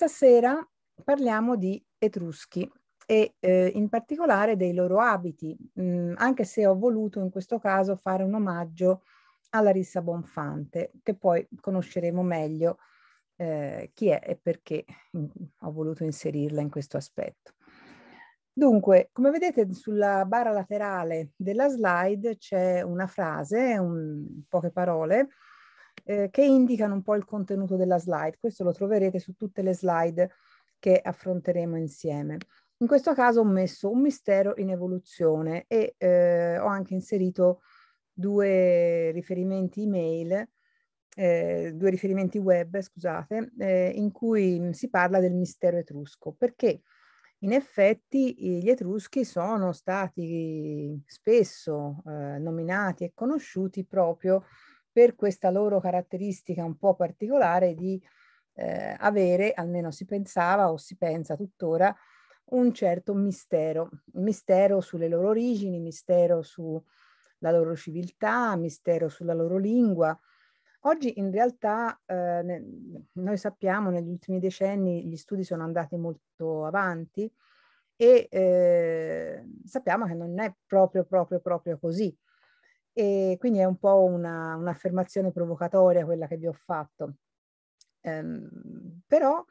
Questa sera parliamo di Etruschi e eh, in particolare dei loro abiti, mh, mm, anche se ho voluto in questo caso fare un omaggio a Larissa Bonfante, che poi conosceremo meglio eh, chi è e perché mm, ho voluto inserirla in questo aspetto. Dunque, come vedete sulla barra laterale della slide c'è una frase, un, poche parole, eh, che indicano un po' il contenuto della slide. Questo lo troverete su tutte le slide che affronteremo insieme. In questo caso ho messo un mistero in evoluzione e eh, ho anche inserito due riferimenti email, eh, due riferimenti web, scusate, eh, in cui si parla del mistero etrusco, perché in effetti gli etruschi sono stati spesso eh, nominati e conosciuti proprio per questa loro caratteristica un po' particolare di eh, avere, almeno si pensava o si pensa tuttora, un certo mistero, mistero sulle loro origini, mistero sulla loro civiltà, mistero sulla loro lingua. Oggi in realtà eh, noi sappiamo negli ultimi decenni gli studi sono andati molto avanti e eh, sappiamo che non è proprio proprio proprio così. E quindi è un po' una, un'affermazione provocatoria quella che vi ho fatto. Ehm, però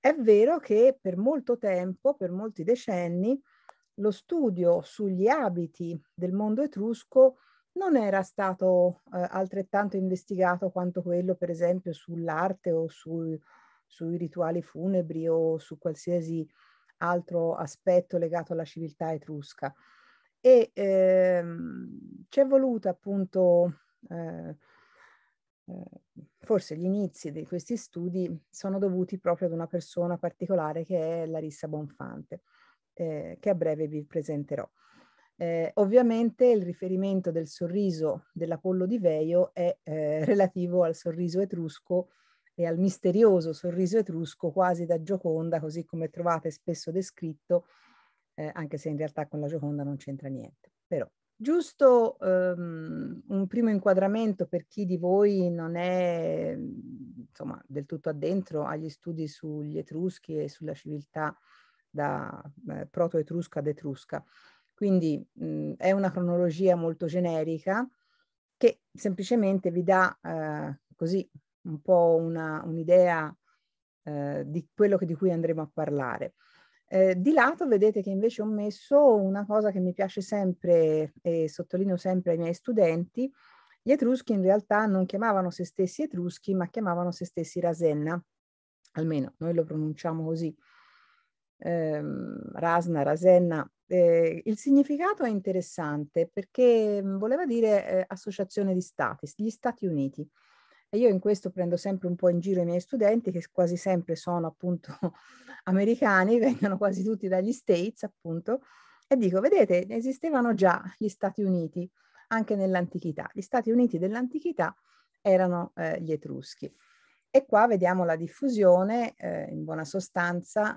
è vero che per molto tempo, per molti decenni, lo studio sugli abiti del mondo etrusco non era stato eh, altrettanto investigato quanto quello, per esempio, sull'arte o su, sui rituali funebri o su qualsiasi altro aspetto legato alla civiltà etrusca e ehm, ci è voluta appunto, eh, eh, forse gli inizi di questi studi sono dovuti proprio ad una persona particolare che è Larissa Bonfante, eh, che a breve vi presenterò. Eh, ovviamente il riferimento del sorriso dell'Apollo di Veio è eh, relativo al sorriso etrusco e al misterioso sorriso etrusco quasi da Gioconda, così come trovate spesso descritto eh, anche se in realtà con la Gioconda non c'entra niente. Però giusto ehm, un primo inquadramento per chi di voi non è insomma, del tutto addentro agli studi sugli etruschi e sulla civiltà da eh, proto-etrusca ad etrusca. Quindi mh, è una cronologia molto generica che semplicemente vi dà eh, così un po' un'idea eh, di quello che, di cui andremo a parlare. Eh, di lato vedete che invece ho messo una cosa che mi piace sempre e sottolineo sempre ai miei studenti, gli etruschi in realtà non chiamavano se stessi etruschi ma chiamavano se stessi Rasenna, almeno noi lo pronunciamo così, eh, Rasna, Rasenna. Eh, il significato è interessante perché voleva dire eh, associazione di stati, gli Stati Uniti. E io in questo prendo sempre un po' in giro i miei studenti, che quasi sempre sono appunto americani, vengono quasi tutti dagli States, appunto, e dico, vedete, esistevano già gli Stati Uniti, anche nell'antichità. Gli Stati Uniti dell'antichità erano eh, gli Etruschi. E qua vediamo la diffusione, eh, in buona sostanza,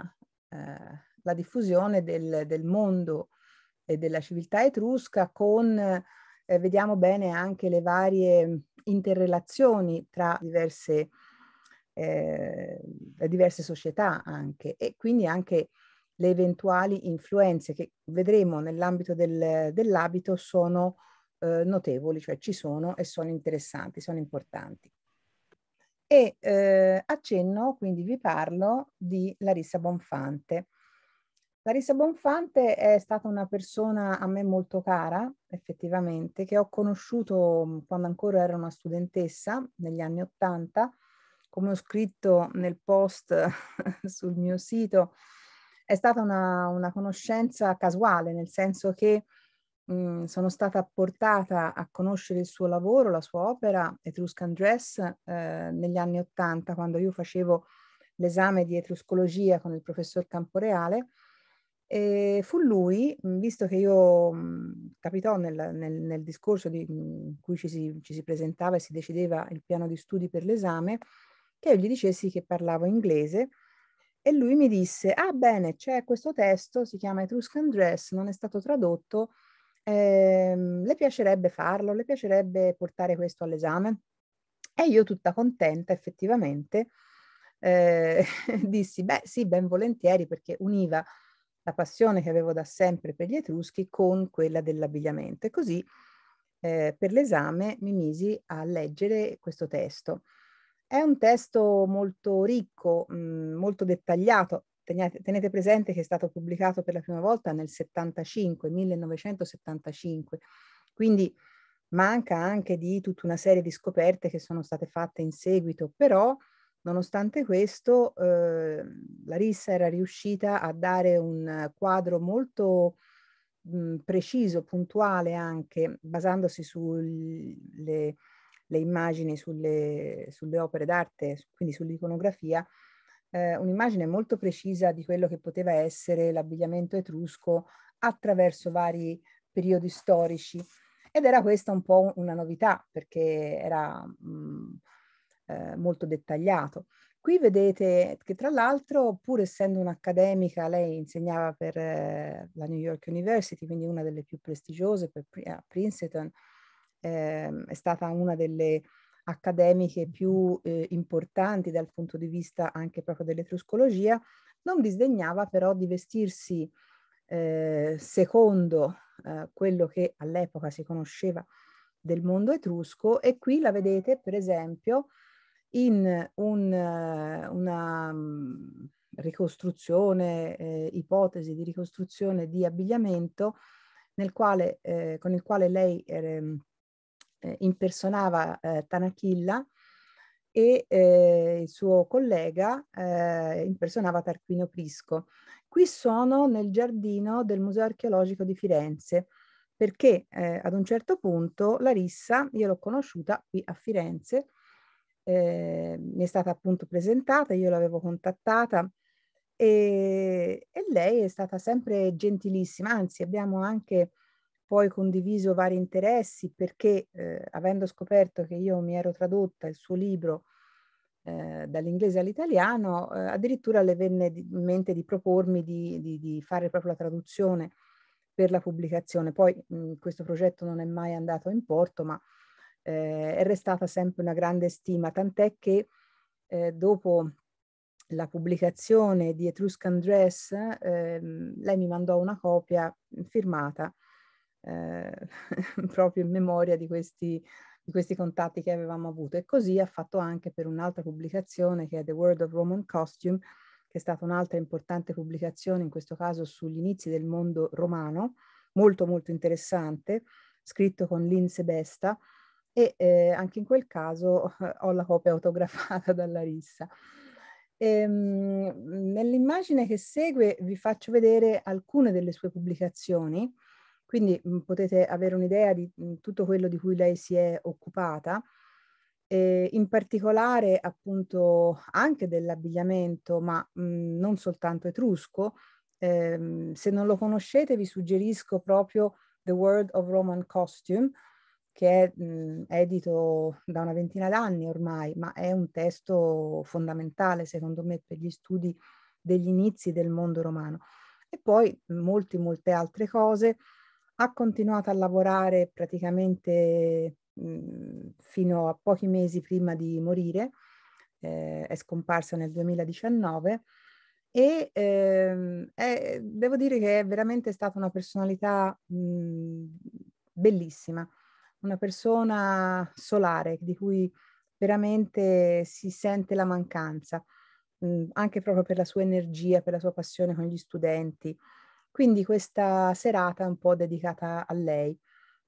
eh, la diffusione del, del, mondo e della civiltà etrusca con, eh, vediamo bene anche le varie interrelazioni tra diverse, eh, diverse società anche e quindi anche le eventuali influenze che vedremo nell'ambito del, dell'abito sono eh, notevoli, cioè ci sono e sono interessanti, sono importanti. E eh, accenno, quindi vi parlo di Larissa Bonfante, Larissa Bonfante è stata una persona a me molto cara, effettivamente, che ho conosciuto quando ancora ero una studentessa, negli anni Ottanta. Come ho scritto nel post sul mio sito, è stata una, una conoscenza casuale, nel senso che mh, sono stata portata a conoscere il suo lavoro, la sua opera, Etruscan Dress, eh, negli anni Ottanta, quando io facevo l'esame di etruscologia con il professor Camporeale e fu lui, mhmm, visto che io mhmm, capitò nel, nel, nel discorso di, mhmm, in cui ci si, ci si, presentava e si decideva il piano di studi per l'esame, che io gli dicessi che parlavo inglese e lui mi disse, ah bene, c'è questo testo, si chiama Etruscan Dress, non è stato tradotto, ehm, le piacerebbe farlo, le piacerebbe portare questo all'esame? E io tutta contenta effettivamente eh, dissi, beh sì, ben volentieri perché univa la passione che avevo da sempre per gli Etruschi con quella dell'abbigliamento. E così eh, per l'esame mi misi a leggere questo testo. È un testo molto ricco, mh, mm, molto dettagliato. Tenete, presente che è stato pubblicato per la prima volta nel 75, 1975, quindi manca anche di tutta una serie di scoperte che sono state fatte in seguito, però Nonostante questo, eh, Larissa era riuscita a dare un quadro molto mh, mhmm, preciso, puntuale anche, basandosi sulle immagini, sulle, sulle opere d'arte, quindi sull'iconografia, eh, un'immagine molto precisa di quello che poteva essere l'abbigliamento etrusco attraverso vari periodi storici. Ed era questa un po' una novità, perché era... Mh, mhmm, eh, molto dettagliato. Qui vedete che tra l'altro, pur essendo un'accademica, lei insegnava per eh, la New York University, quindi una delle più prestigiose, per, a Princeton, eh, è stata una delle accademiche più eh, importanti dal punto di vista anche proprio dell'etruscologia, non disdegnava però di vestirsi eh, secondo eh, quello che all'epoca si conosceva del mondo etrusco e qui la vedete per esempio in un, eh, una mm, ricostruzione, eh, ipotesi di ricostruzione di abbigliamento nel quale, eh, con il quale lei mm, eh, impersonava eh, Tanachilla e eh, il suo collega eh, impersonava Tarquino Prisco. Qui sono nel giardino del Museo Archeologico di Firenze perché eh, ad un certo punto Larissa, io l'ho conosciuta qui a Firenze, eh, mi è stata appunto presentata, io l'avevo contattata e, e, lei è stata sempre gentilissima, anzi abbiamo anche poi condiviso vari interessi perché eh, avendo scoperto che io mi ero tradotta il suo libro eh, dall'inglese all'italiano, eh, addirittura le venne in mente di propormi di, di, di, fare proprio la traduzione per la pubblicazione. Poi mh, questo progetto non è mai andato in porto, ma eh, è restata sempre una grande stima, tant'è che eh, dopo la pubblicazione di Etruscan Dress, ehm, lei mi mandò una copia firmata eh, proprio in memoria di questi, di questi contatti che avevamo avuto e così ha fatto anche per un'altra pubblicazione che è The World of Roman Costume, che è stata un'altra importante pubblicazione, in questo caso sugli inizi del mondo romano, molto molto interessante, scritto con Lynn Sebesta, e eh, anche in quel caso ho la copia autografata dalla rissa. Ehm, nell'immagine che segue vi faccio vedere alcune delle sue pubblicazioni, quindi mh, mhmm, potete avere un'idea di mh, mhmm, tutto quello di cui lei si è occupata, eh, in particolare appunto anche dell'abbigliamento, ma mh, mhmm, non soltanto etrusco. Ehm, se non lo conoscete vi suggerisco proprio The World of Roman Costume, che è mh, mhmm, edito da una ventina d'anni ormai, ma è un testo fondamentale secondo me per gli studi degli inizi del mondo romano. E poi molte, molte altre cose. Ha continuato a lavorare praticamente mh, mhmm, fino a pochi mesi prima di morire, eh, è scomparsa nel 2019 e ehm, è, devo dire che è veramente stata una personalità mh, mhmm, bellissima una persona solare di cui veramente si sente la mancanza, mh, mm, anche proprio per la sua energia, per la sua passione con gli studenti. Quindi questa serata è un po' dedicata a lei,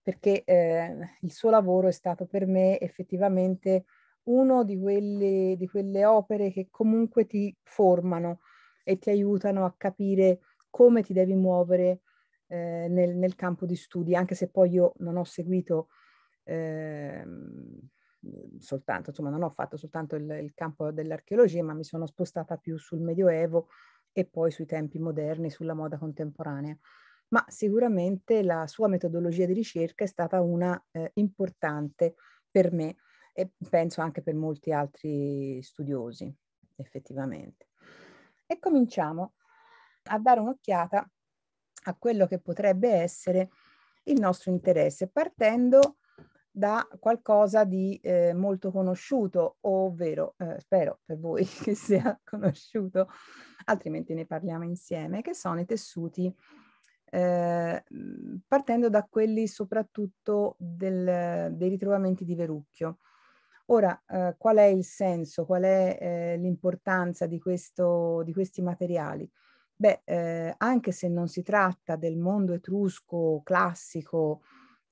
perché eh, il suo lavoro è stato per me effettivamente uno di, quelli, di quelle opere che comunque ti formano e ti aiutano a capire come ti devi muovere eh, nel, nel, campo di studi, anche se poi io non ho seguito eh, soltanto, insomma non ho fatto soltanto il, il campo dell'archeologia, ma mi sono spostata più sul Medioevo e poi sui tempi moderni, sulla moda contemporanea. Ma sicuramente la sua metodologia di ricerca è stata una eh, importante per me e penso anche per molti altri studiosi, effettivamente. E cominciamo a dare un'occhiata a quello che potrebbe essere il nostro interesse, partendo da qualcosa di eh, molto conosciuto, ovvero, eh, spero per voi che sia conosciuto, altrimenti ne parliamo insieme, che sono i tessuti, eh, partendo da quelli soprattutto del, dei ritrovamenti di Verucchio. Ora, eh, qual è il senso, qual è eh, l'importanza di, questo, di questi materiali? Beh, eh, anche se non si tratta del mondo etrusco classico,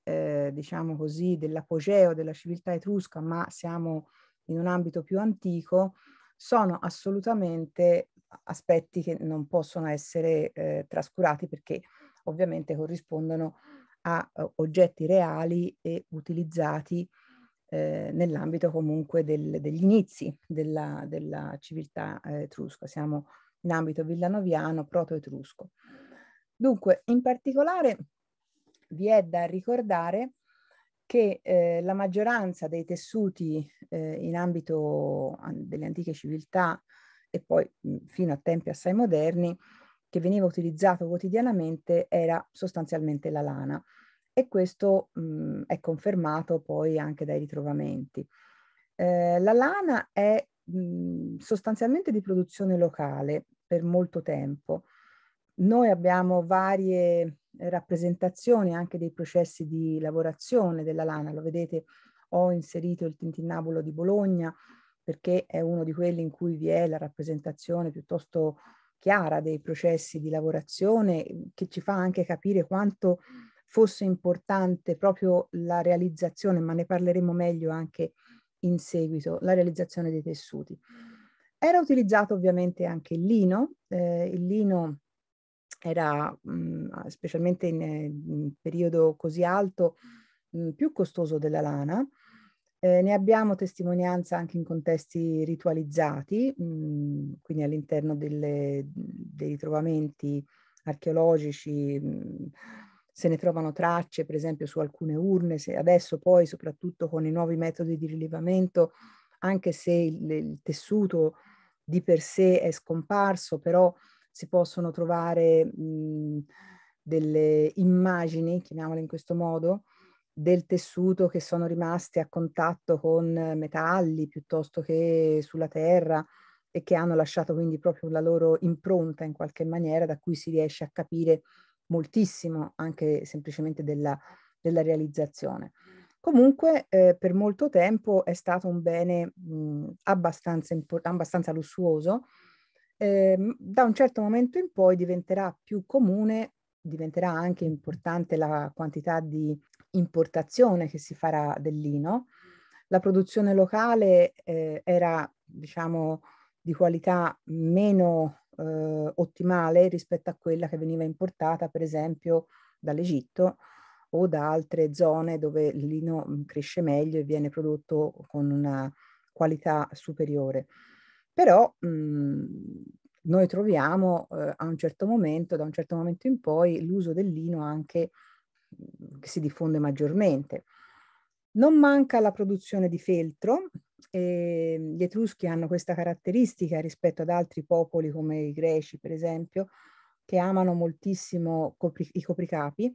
eh, diciamo così, dell'apogeo della civiltà etrusca, ma siamo in un ambito più antico, sono assolutamente aspetti che non possono essere eh, trascurati perché ovviamente corrispondono a, a oggetti reali e utilizzati eh, nell'ambito comunque del, degli inizi della, della civiltà ehm, etrusca. Siamo in ambito villanoviano, proto-etrusco. Dunque, in particolare vi è da ricordare che eh, la maggioranza dei tessuti eh, in ambito delle antiche civiltà e poi fino a tempi assai moderni che veniva utilizzato quotidianamente era sostanzialmente la lana e questo mh, è confermato poi anche dai ritrovamenti. Eh, la lana è Mhmm, sostanzialmente di produzione locale per molto tempo. Noi abbiamo varie rappresentazioni anche dei processi di lavorazione della lana, lo vedete ho inserito il tintinnabolo di Bologna perché è uno di quelli in cui vi è la rappresentazione piuttosto chiara dei processi di lavorazione che ci fa anche capire quanto fosse importante proprio la realizzazione, ma ne parleremo meglio anche in seguito la realizzazione dei tessuti. Era utilizzato ovviamente anche il lino, eh, il lino era mh, mm, specialmente in, in, periodo così alto mh, mm, più costoso della lana, eh, ne abbiamo testimonianza anche in contesti ritualizzati, mh, mm, quindi all'interno dei ritrovamenti archeologici se ne trovano tracce, per esempio su alcune urne, se adesso poi soprattutto con i nuovi metodi di rilevamento, anche se il, il tessuto di per sé è scomparso, però si possono trovare mh, mhmm, delle immagini, chiamiamole in questo modo, del tessuto che sono rimaste a contatto con metalli piuttosto che sulla terra e che hanno lasciato quindi proprio la loro impronta in qualche maniera da cui si riesce a capire moltissimo anche semplicemente della, della realizzazione. Comunque eh, per molto tempo è stato un bene mh, abbastanza, abbastanza, lussuoso, eh, da un certo momento in poi diventerà più comune, diventerà anche importante la quantità di importazione che si farà del lino. La produzione locale eh, era diciamo di qualità meno eh, ottimale rispetto a quella che veniva importata per esempio dall'Egitto o da altre zone dove il lino mm, cresce meglio e viene prodotto con una qualità superiore. Però mh, mm, noi troviamo eh, a un certo momento, da un certo momento in poi, l'uso del lino anche mm, che si diffonde maggiormente. Non manca la produzione di feltro, eh, gli Etruschi hanno questa caratteristica rispetto ad altri popoli come i Greci, per esempio, che amano moltissimo copri i copricapi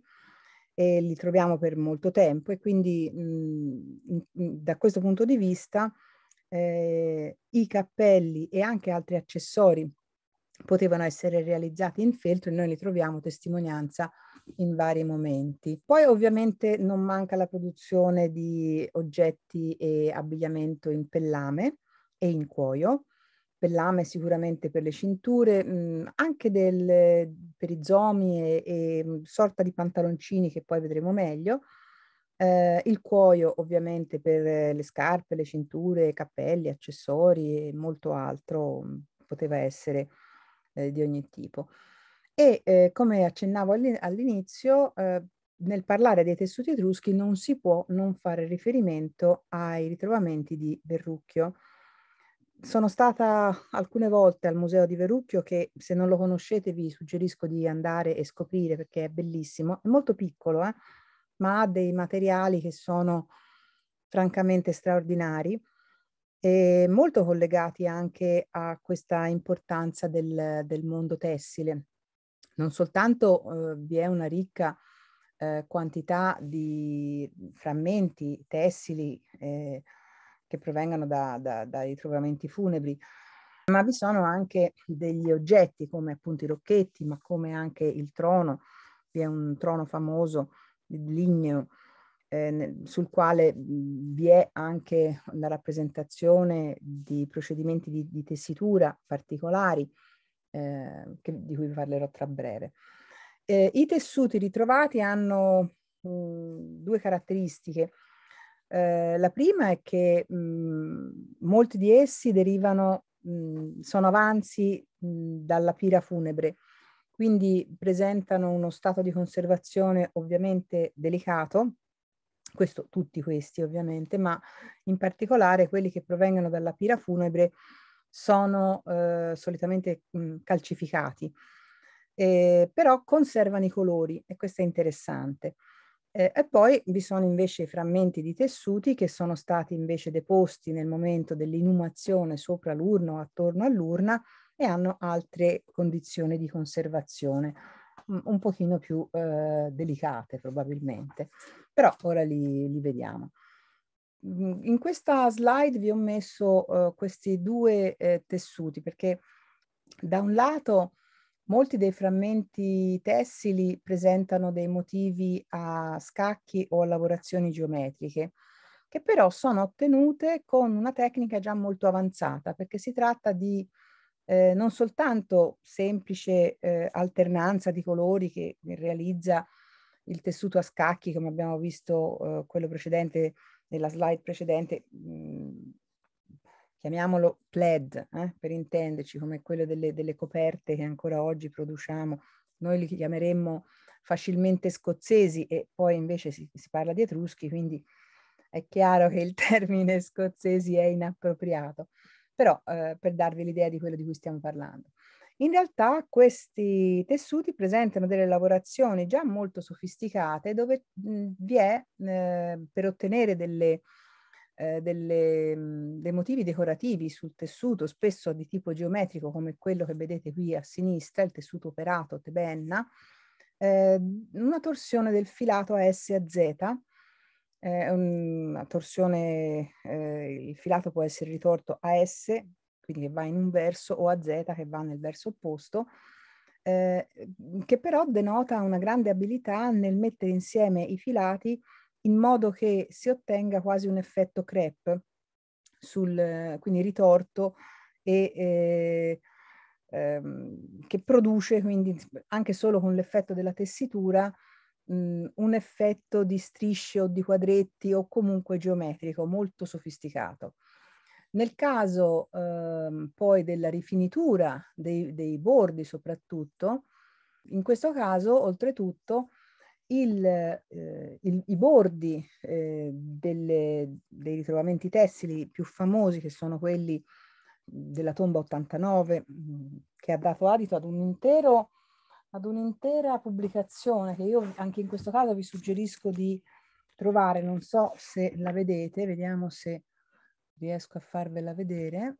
e li troviamo per molto tempo e quindi mh, mhmm, da questo punto di vista eh, i cappelli e anche altri accessori potevano essere realizzati in feltro e noi li troviamo testimonianza in vari momenti. Poi ovviamente non manca la produzione di oggetti e abbigliamento in pellame e in cuoio, pellame sicuramente per le cinture, mh, mm, anche del, per i zomi e, e, mm, sorta di pantaloncini che poi vedremo meglio, eh, il cuoio ovviamente per le scarpe, le cinture, cappelli, accessori e molto altro mh, mm, poteva essere eh, di ogni tipo. E eh, come accennavo all'inizio, eh, nel parlare dei tessuti etruschi non si può non fare riferimento ai ritrovamenti di Verrucchio. Sono stata alcune volte al museo di Verrucchio che se non lo conoscete vi suggerisco di andare e scoprire perché è bellissimo, è molto piccolo, eh? ma ha dei materiali che sono francamente straordinari e molto collegati anche a questa importanza del, del mondo tessile non soltanto eh, vi è una ricca eh, quantità di frammenti tessili eh, che provengono da, da, da ritrovamenti funebri, ma vi sono anche degli oggetti come appunto i rocchetti, ma come anche il trono, vi è un trono famoso di ligneo eh, sul quale vi è anche la rappresentazione di procedimenti di, di tessitura particolari eh, che, di cui vi parlerò tra breve. Eh, I tessuti ritrovati hanno mh, mm, due caratteristiche. Eh, la prima è che mh, mm, molti di essi derivano, mh, mm, sono avanzi dalla pira funebre, quindi presentano uno stato di conservazione ovviamente delicato, questo tutti questi ovviamente, ma in particolare quelli che provengono dalla pira funebre sono eh, solitamente mh, mm, calcificati, eh, però conservano i colori e questo è interessante. Eh, e poi vi sono invece i frammenti di tessuti che sono stati invece deposti nel momento dell'inumazione sopra l'urna o attorno all'urna e hanno altre condizioni di conservazione mm, un pochino più eh, delicate probabilmente, però ora li, li vediamo. Mhmm, in questa slide vi ho messo eh, questi due eh, tessuti perché da un lato molti dei frammenti tessili presentano dei motivi a scacchi o a lavorazioni geometriche che però sono ottenute con una tecnica già molto avanzata perché si tratta di eh, non soltanto semplice eh, alternanza di colori che realizza il tessuto a scacchi come abbiamo visto eh, quello precedente nella slide precedente, mh, mhmm, chiamiamolo plaid, eh, per intenderci, come quello delle, delle, coperte che ancora oggi produciamo, noi li chiameremmo facilmente scozzesi e poi invece si, si parla di etruschi, quindi è chiaro che il termine scozzesi è inappropriato, però eh, per darvi l'idea di quello di cui stiamo parlando. In realtà questi tessuti presentano delle lavorazioni già molto sofisticate dove mhmm, vi è, eh, per ottenere delle, eh, delle, mhmm, dei motivi decorativi sul tessuto, spesso di tipo geometrico come quello che vedete qui a sinistra, il tessuto operato tebenna, eh, una torsione del filato a S a Z, eh, una torsione, eh, il filato può essere ritorto a S quindi che va in un verso, o a Z che va nel verso opposto, eh, che però denota una grande abilità nel mettere insieme i filati in modo che si ottenga quasi un effetto crepe, sul, quindi ritorto e... Eh, Ehm, che produce quindi anche solo con l'effetto della tessitura un effetto di strisce o di quadretti o comunque geometrico molto sofisticato. Nel caso ehm, poi della rifinitura dei, dei bordi soprattutto, in questo caso oltretutto il, eh, il, i bordi eh, delle, dei ritrovamenti tessili più famosi, che sono quelli della tomba 89, mm, che ha dato adito ad, un intero, ad un'intera pubblicazione che io anche in questo caso vi suggerisco di trovare, non so se la vedete, vediamo se riesco a farvela vedere.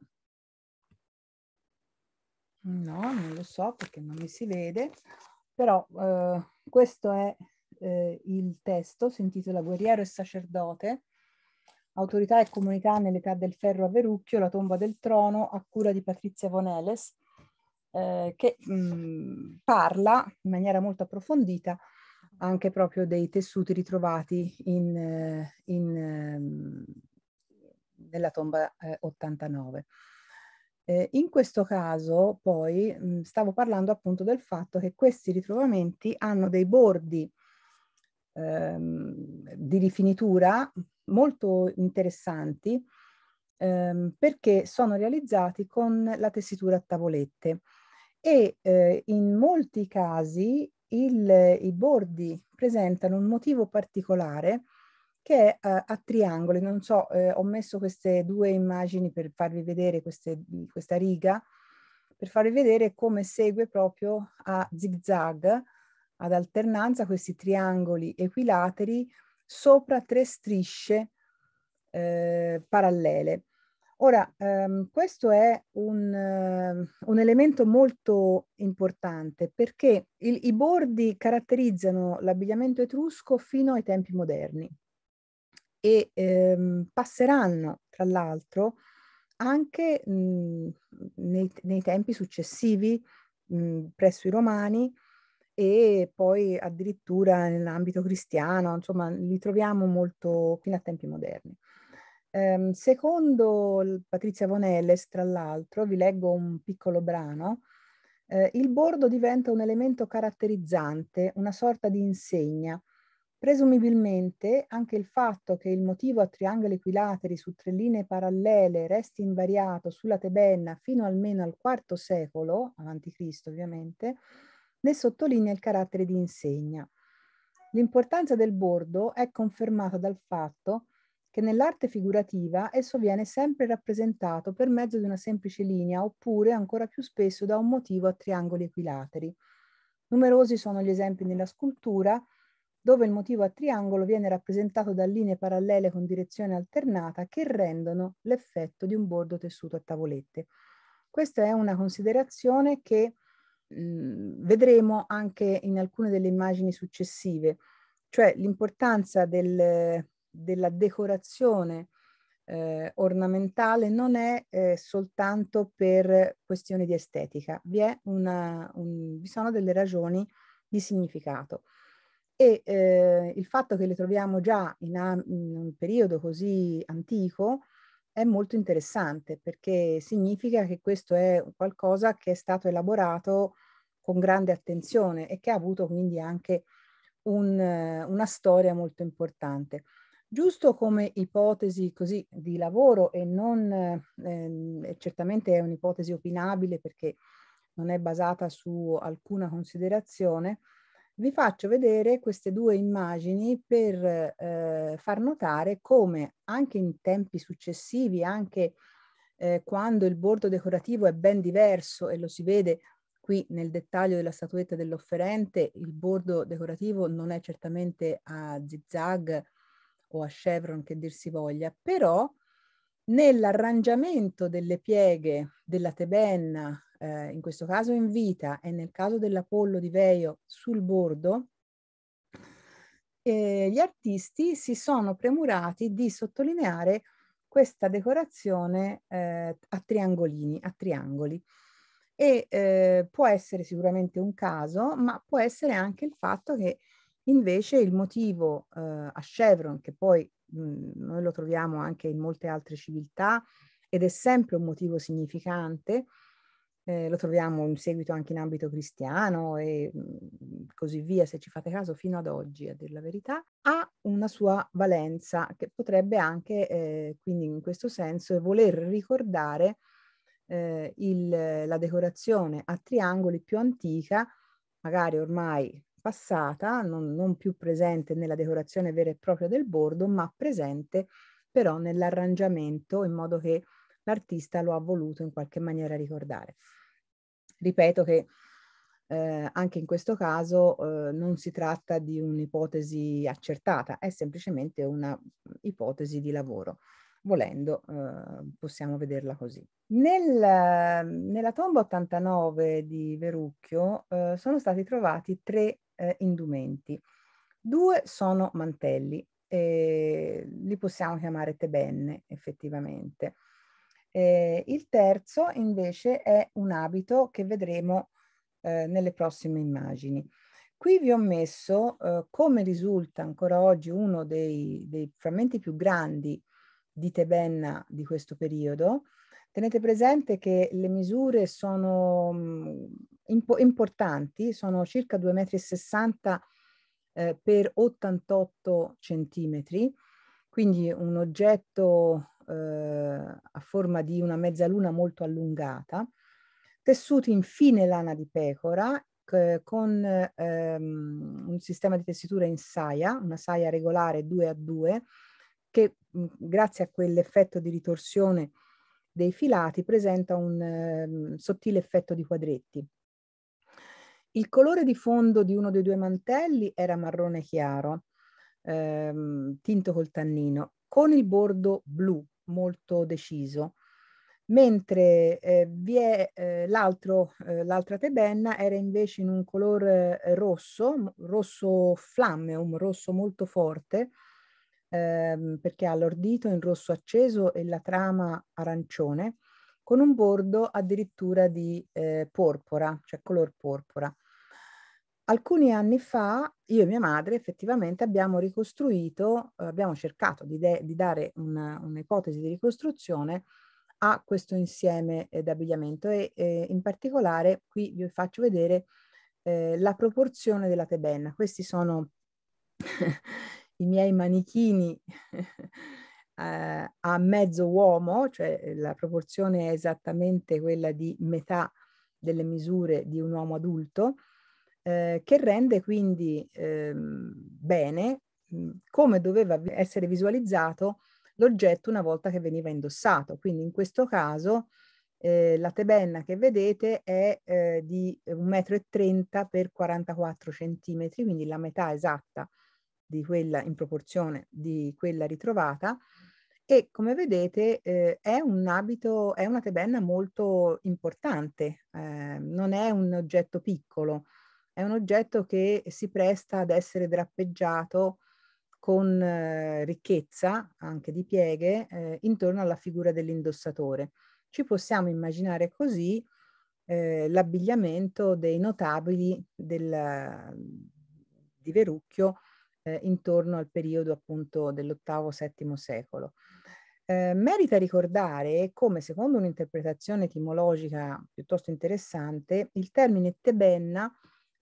No, non lo so perché non mi si vede, però eh, questo è eh, il testo, si intitola Guerriero e sacerdote, autorità e comunità nell'età del ferro a Verucchio, la tomba del trono a cura di Patrizia Voneles, eh, che mh, mm, parla in maniera molto approfondita anche proprio dei tessuti ritrovati in, eh, in, ehm, nella tomba eh, 89. Eh, in questo caso poi mh, mm, stavo parlando appunto del fatto che questi ritrovamenti hanno dei bordi ehm, di rifinitura molto interessanti ehm, perché sono realizzati con la tessitura a tavolette e eh, in molti casi il, i bordi presentano un motivo particolare che è uh, eh, a triangoli, non so, eh, ho messo queste due immagini per farvi vedere queste, questa riga, per farvi vedere come segue proprio a zigzag, ad alternanza, questi triangoli equilateri sopra tre strisce eh, parallele. Ora, ehm, questo è un, eh, un, elemento molto importante perché il, i bordi caratterizzano l'abbigliamento etrusco fino ai tempi moderni e ehm, passeranno, tra l'altro, anche mh, mhmm, nei, nei, tempi successivi mh, mhmm, presso i romani e poi addirittura nell'ambito cristiano, insomma, li troviamo molto fino a tempi moderni. Ehm, secondo Patrizia Von Elles, tra l'altro, vi leggo un piccolo brano, eh, il bordo diventa un elemento caratterizzante, una sorta di insegna, Presumibilmente anche il fatto che il motivo a triangoli equilateri su tre linee parallele resti invariato sulla tebenna fino almeno al IV secolo avanti Cristo ovviamente, ne sottolinea il carattere di insegna. L'importanza del bordo è confermata dal fatto che nell'arte figurativa esso viene sempre rappresentato per mezzo di una semplice linea oppure ancora più spesso da un motivo a triangoli equilateri. Numerosi sono gli esempi nella scultura dove il motivo a triangolo viene rappresentato da linee parallele con direzione alternata che rendono l'effetto di un bordo tessuto a tavolette. Questa è una considerazione che mh, mm, vedremo anche in alcune delle immagini successive, cioè l'importanza del, della decorazione eh, ornamentale non è eh, soltanto per questioni di estetica, vi, una, un, vi sono delle ragioni di significato e eh, il fatto che le troviamo già in, in, un periodo così antico è molto interessante perché significa che questo è qualcosa che è stato elaborato con grande attenzione e che ha avuto quindi anche un, una storia molto importante. Giusto come ipotesi così di lavoro e non eh, certamente è un'ipotesi opinabile perché non è basata su alcuna considerazione, vi faccio vedere queste due immagini per eh, far notare come anche in tempi successivi, anche eh, quando il bordo decorativo è ben diverso e lo si vede qui nel dettaglio della statuetta dell'offerente, il bordo decorativo non è certamente a zigzag o a chevron che dir si voglia, però nell'arrangiamento delle pieghe della tebenna eh, in questo caso in vita e nel caso dell'Apollo di Veio sul bordo, eh, gli artisti si sono premurati di sottolineare questa decorazione eh, a triangolini, a triangoli. E eh, può essere sicuramente un caso, ma può essere anche il fatto che invece il motivo eh, a Chevron, che poi mh, mm, noi lo troviamo anche in molte altre civiltà ed è sempre un motivo significante, eh, lo troviamo in seguito anche in ambito cristiano e mhmm, così via, se ci fate caso, fino ad oggi, a dir la verità, ha una sua valenza che potrebbe anche, eh, quindi in questo senso, voler ricordare eh, il, la decorazione a triangoli più antica, magari ormai passata, non, non più presente nella decorazione vera e propria del bordo, ma presente però nell'arrangiamento in modo che l'artista lo ha voluto in qualche maniera ricordare ripeto che eh, anche in questo caso eh, non si tratta di un'ipotesi accertata, è semplicemente una ipotesi di lavoro. Volendo eh, possiamo vederla così. Nel, nella tomba 89 di Verucchio eh, sono stati trovati tre eh, indumenti. Due sono mantelli, li possiamo chiamare tebenne effettivamente. Eh, il terzo invece è un abito che vedremo eh, nelle prossime immagini. Qui vi ho messo eh, come risulta ancora oggi uno dei, dei, frammenti più grandi di Tebenna di questo periodo. Tenete presente che le misure sono mh, mm, importanti, sono circa 2,60 m eh, per 88 cm, quindi un oggetto eh, a forma di una mezzaluna molto allungata, tessuti in fine lana di pecora con ehm, un sistema di tessitura in saia, una saia regolare 2 a 2, che mm, grazie a quell'effetto di ritorsione dei filati presenta un ehm, sottile effetto di quadretti. Il colore di fondo di uno dei due mantelli era marrone chiaro, ehm, tinto col tannino, con il bordo blu, molto deciso. Mentre eh, vi è eh, l'altro, eh, l'altra tebenna era invece in un colore eh, rosso, rosso flamme, un rosso molto forte, ehm, perché ha l'ordito in rosso acceso e la trama arancione, con un bordo addirittura di eh, porpora, cioè color porpora. Alcuni anni fa io e mia madre effettivamente abbiamo ricostruito, eh, abbiamo cercato di, de- di dare una, un'ipotesi di ricostruzione a questo insieme eh, d'abbigliamento e eh, in particolare qui vi faccio vedere eh, la proporzione della tebenna. Questi sono i miei manichini eh, a mezzo uomo, cioè eh, la proporzione è esattamente quella di metà delle misure di un uomo adulto eh, che rende quindi ehm, bene come doveva essere visualizzato l'oggetto una volta che veniva indossato. Quindi in questo caso eh, la tebenna che vedete è eh, di 1,30 m x 44 cm, quindi la metà esatta di quella in proporzione di quella ritrovata e come vedete eh, è un abito, è una tebenna molto importante, eh, non è un oggetto piccolo, è un oggetto che si presta ad essere drappeggiato con eh, ricchezza anche di pieghe eh, intorno alla figura dell'indossatore. Ci possiamo immaginare così eh, l'abbigliamento dei notabili del, di Verucchio eh, intorno al periodo appunto dell'VIII-VII secolo. Eh, merita ricordare come, secondo un'interpretazione etimologica piuttosto interessante, il termine tebenna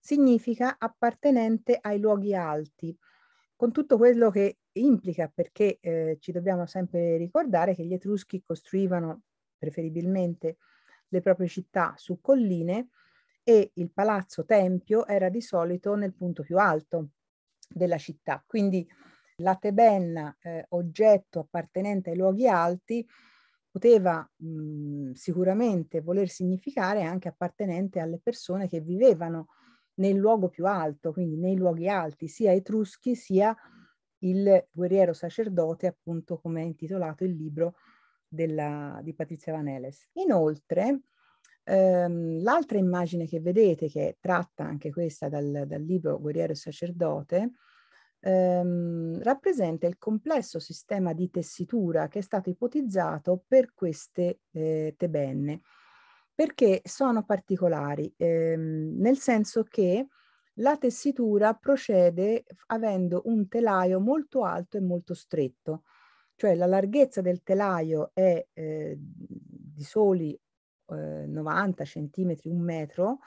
significa appartenente ai luoghi alti, con tutto quello che implica, perché eh, ci dobbiamo sempre ricordare che gli Etruschi costruivano preferibilmente le proprie città su colline e il palazzo tempio era di solito nel punto più alto della città. Quindi la tebenna, eh, oggetto appartenente ai luoghi alti, poteva mh, mm, sicuramente voler significare anche appartenente alle persone che vivevano nel luogo più alto, quindi nei luoghi alti, sia etruschi sia il guerriero sacerdote, appunto come è intitolato il libro della, di Patrizia Vaneles. Inoltre, ehm, l'altra immagine che vedete, che è tratta anche questa dal, dal libro Guerriero e Sacerdote, ehm, rappresenta il complesso sistema di tessitura che è stato ipotizzato per queste eh, tebenne perché sono particolari, ehm, nel senso che la tessitura procede avendo un telaio molto alto e molto stretto, cioè la larghezza del telaio è eh, di soli eh, 90 cm, un metro,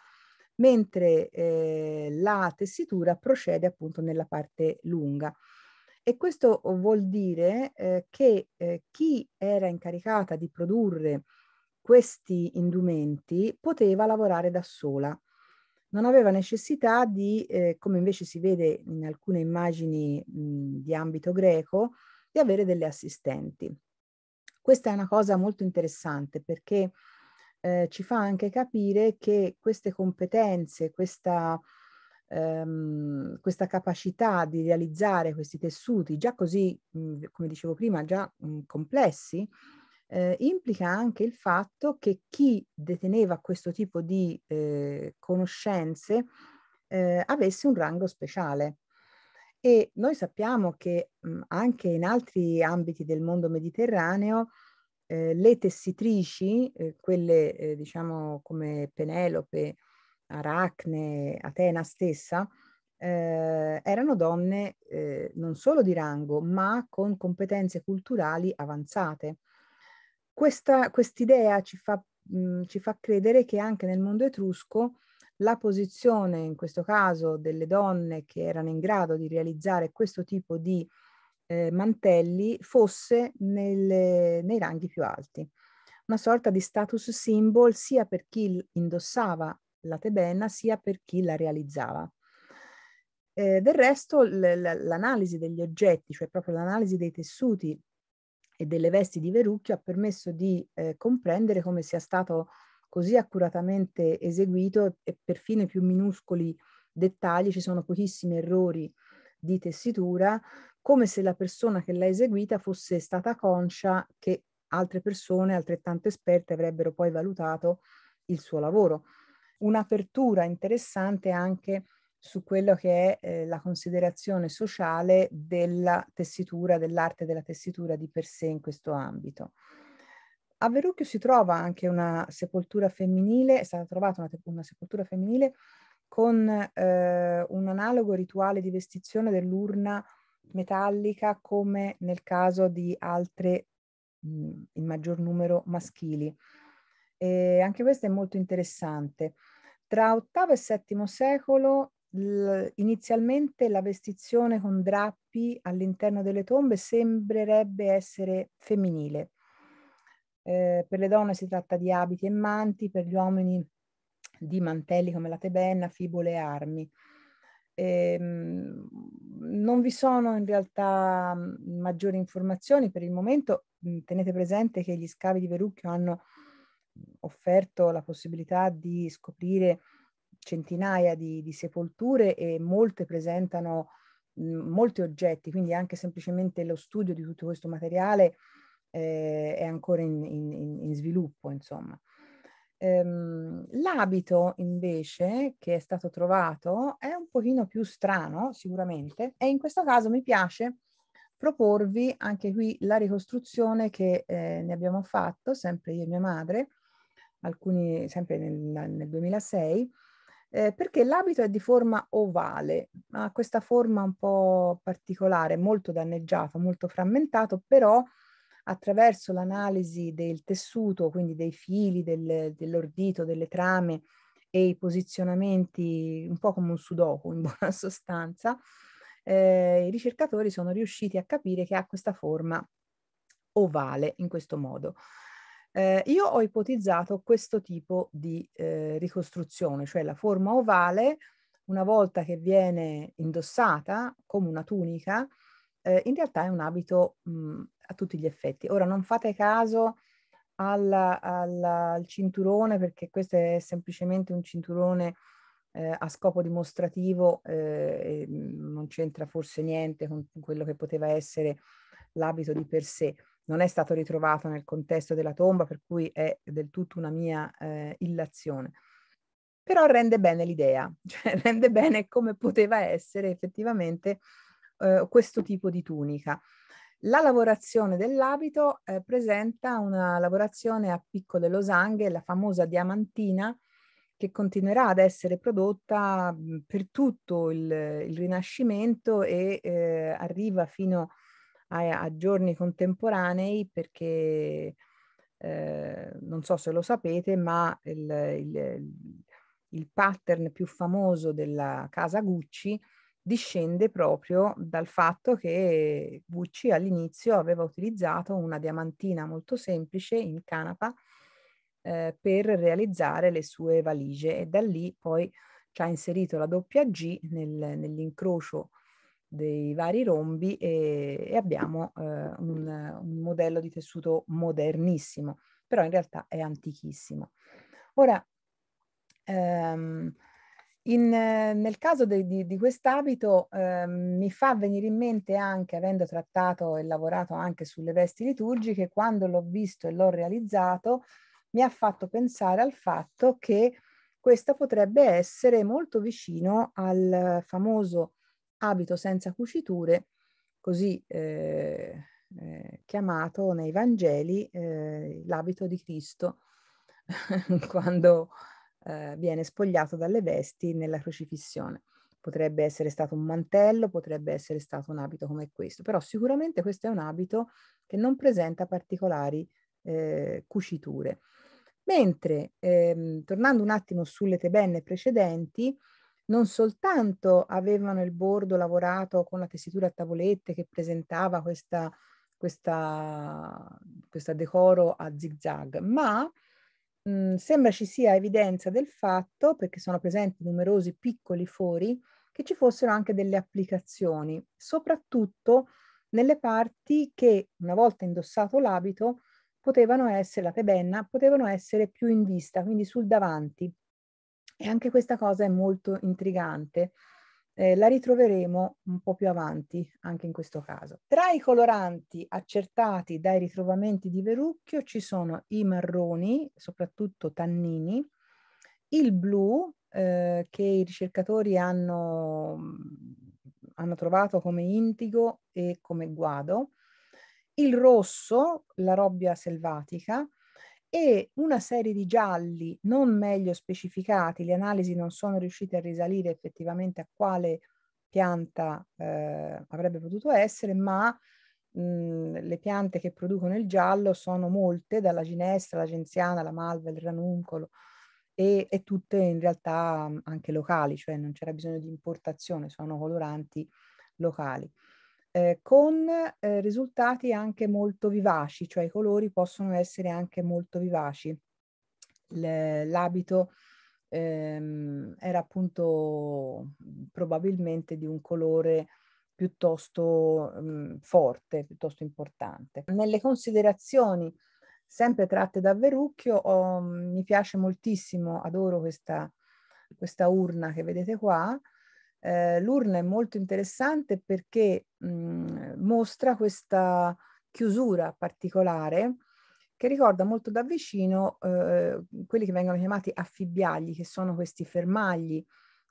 mentre eh, la tessitura procede appunto nella parte lunga. E questo vuol dire eh, che eh, chi era incaricata di produrre questi indumenti poteva lavorare da sola. Non aveva necessità di, eh, come invece si vede in alcune immagini mh, di ambito greco, di avere delle assistenti. Questa è una cosa molto interessante perché eh, ci fa anche capire che queste competenze, questa, ehm, questa capacità di realizzare questi tessuti già così, mh, come dicevo prima, già mh, complessi, eh, implica anche il fatto che chi deteneva questo tipo di eh, conoscenze eh, avesse un rango speciale. E noi sappiamo che mh, anche in altri ambiti del mondo mediterraneo eh, le tessitrici, eh, quelle eh, diciamo come Penelope, Aracne, Atena stessa, eh, erano donne eh, non solo di rango, ma con competenze culturali avanzate. Questa idea ci, ci fa, credere che anche nel mondo etrusco la posizione, in questo caso, delle donne che erano in grado di realizzare questo tipo di eh, mantelli fosse nelle, nei ranghi più alti. Una sorta di status symbol sia per chi indossava la tebena sia per chi la realizzava. Eh, del resto l'analisi degli oggetti, cioè proprio l'analisi dei tessuti e delle vesti di Verucchio ha permesso di eh, comprendere come sia stato così accuratamente eseguito e perfino i più minuscoli dettagli, ci sono pochissimi errori di tessitura, come se la persona che l'ha eseguita fosse stata conscia che altre persone altrettanto esperte avrebbero poi valutato il suo lavoro. Un'apertura interessante anche su quello che è eh, la considerazione sociale della tessitura, dell'arte della tessitura di per sé in questo ambito. A Verucchio si trova anche una sepoltura femminile, è stata trovata una, una sepoltura femminile con eh, un analogo rituale di vestizione dell'urna metallica come nel caso di altre, in maggior numero, maschili. E anche questo è molto interessante. Tra VIII e VII secolo inizialmente la vestizione con drappi all'interno delle tombe sembrerebbe essere femminile. Eh, per le donne si tratta di abiti e manti, per gli uomini di mantelli come la tebenna, fibole e armi. Eh, non vi sono in realtà mm, maggiori informazioni per il momento. Mm, tenete presente che gli scavi di Verucchio hanno mm, offerto la possibilità di scoprire centinaia di, di sepolture e molte presentano molti oggetti, quindi anche semplicemente lo studio di tutto questo materiale eh, è ancora in, in, in sviluppo, insomma. Ehm, l'abito invece che è stato trovato è un pochino più strano sicuramente e in questo caso mi piace proporvi anche qui la ricostruzione che eh, ne abbiamo fatto sempre io e mia madre, alcuni sempre nel, nel 2006 eh, perché l'abito è di forma ovale, ha questa forma un po' particolare, molto danneggiata, molto frammentato, però attraverso l'analisi del tessuto, quindi dei fili, del, dell'ordito, delle trame e i posizionamenti, un po' come un sudoku in buona sostanza, eh, i ricercatori sono riusciti a capire che ha questa forma ovale in questo modo. Eh, io ho ipotizzato questo tipo di eh, ricostruzione, cioè la forma ovale, una volta che viene indossata come una tunica, eh, in realtà è un abito mh, mhmm, a tutti gli effetti. Ora non fate caso alla, alla, al cinturone perché questo è semplicemente un cinturone eh, a scopo dimostrativo, eh, non c'entra forse niente con quello che poteva essere l'abito di per sé non è stato ritrovato nel contesto della tomba, per cui è del tutto una mia eh, illazione. Però rende bene l'idea, cioè rende bene come poteva essere effettivamente eh, questo tipo di tunica. La lavorazione dell'abito eh, presenta una lavorazione a piccole losanghe, la famosa diamantina, che continuerà ad essere prodotta per tutto il, il Rinascimento e eh, arriva fino a a, a giorni contemporanei perché eh, non so se lo sapete, ma il, il, il pattern più famoso della casa Gucci discende proprio dal fatto che Gucci all'inizio aveva utilizzato una diamantina molto semplice in canapa eh, per realizzare le sue valigie e da lì poi ci ha inserito la doppia G nel, nell'incrocio dei vari rombi e, e abbiamo eh, un, un, modello di tessuto modernissimo, però in realtà è antichissimo. Ora, ehm, in, nel caso de, di, di quest'abito eh, mi fa venire in mente anche, avendo trattato e lavorato anche sulle vesti liturgiche, quando l'ho visto e l'ho realizzato, mi ha fatto pensare al fatto che questo potrebbe essere molto vicino al famoso abito senza cuciture, così eh, eh, chiamato nei Vangeli eh, l'abito di Cristo, quando eh, viene spogliato dalle vesti nella crocifissione. Potrebbe essere stato un mantello, potrebbe essere stato un abito come questo, però sicuramente questo è un abito che non presenta particolari eh, cuciture. Mentre, ehm, tornando un attimo sulle tebenne precedenti, non soltanto avevano il bordo lavorato con la tessitura a tavolette che presentava questa, questa, questa decoro a zigzag, ma mh, mhmm, sembra ci sia evidenza del fatto, perché sono presenti numerosi piccoli fori, che ci fossero anche delle applicazioni, soprattutto nelle parti che, una volta indossato l'abito, potevano essere, la tebenna, potevano essere più in vista, quindi sul davanti, e anche questa cosa è molto intrigante. Eh, la ritroveremo un po' più avanti anche in questo caso. Tra i coloranti accertati dai ritrovamenti di Verucchio ci sono i marroni, soprattutto tannini, il blu eh, che i ricercatori hanno, mm, hanno trovato come intigo e come guado, il rosso, la robbia selvatica, e una serie di gialli non meglio specificati, le analisi non sono riuscite a risalire effettivamente a quale pianta eh, avrebbe potuto essere, ma mh, mm, le piante che producono il giallo sono molte, dalla ginestra, la genziana, la malva, il ranuncolo, e, e tutte in realtà mm, anche locali, cioè non c'era bisogno di importazione, sono coloranti locali eh, con eh, risultati anche molto vivaci, cioè i colori possono essere anche molto vivaci. L'abito ehm, era appunto mhmm, probabilmente di un colore piuttosto mh, mhmm, forte, piuttosto importante. Nelle considerazioni sempre tratte da Verrucchio, oh, mi piace moltissimo, adoro questa, questa urna che vedete qua, eh, L'urna è molto interessante perché mh, mostra questa chiusura particolare che ricorda molto da vicino eh, quelli che vengono chiamati affibbiagli, che sono questi fermagli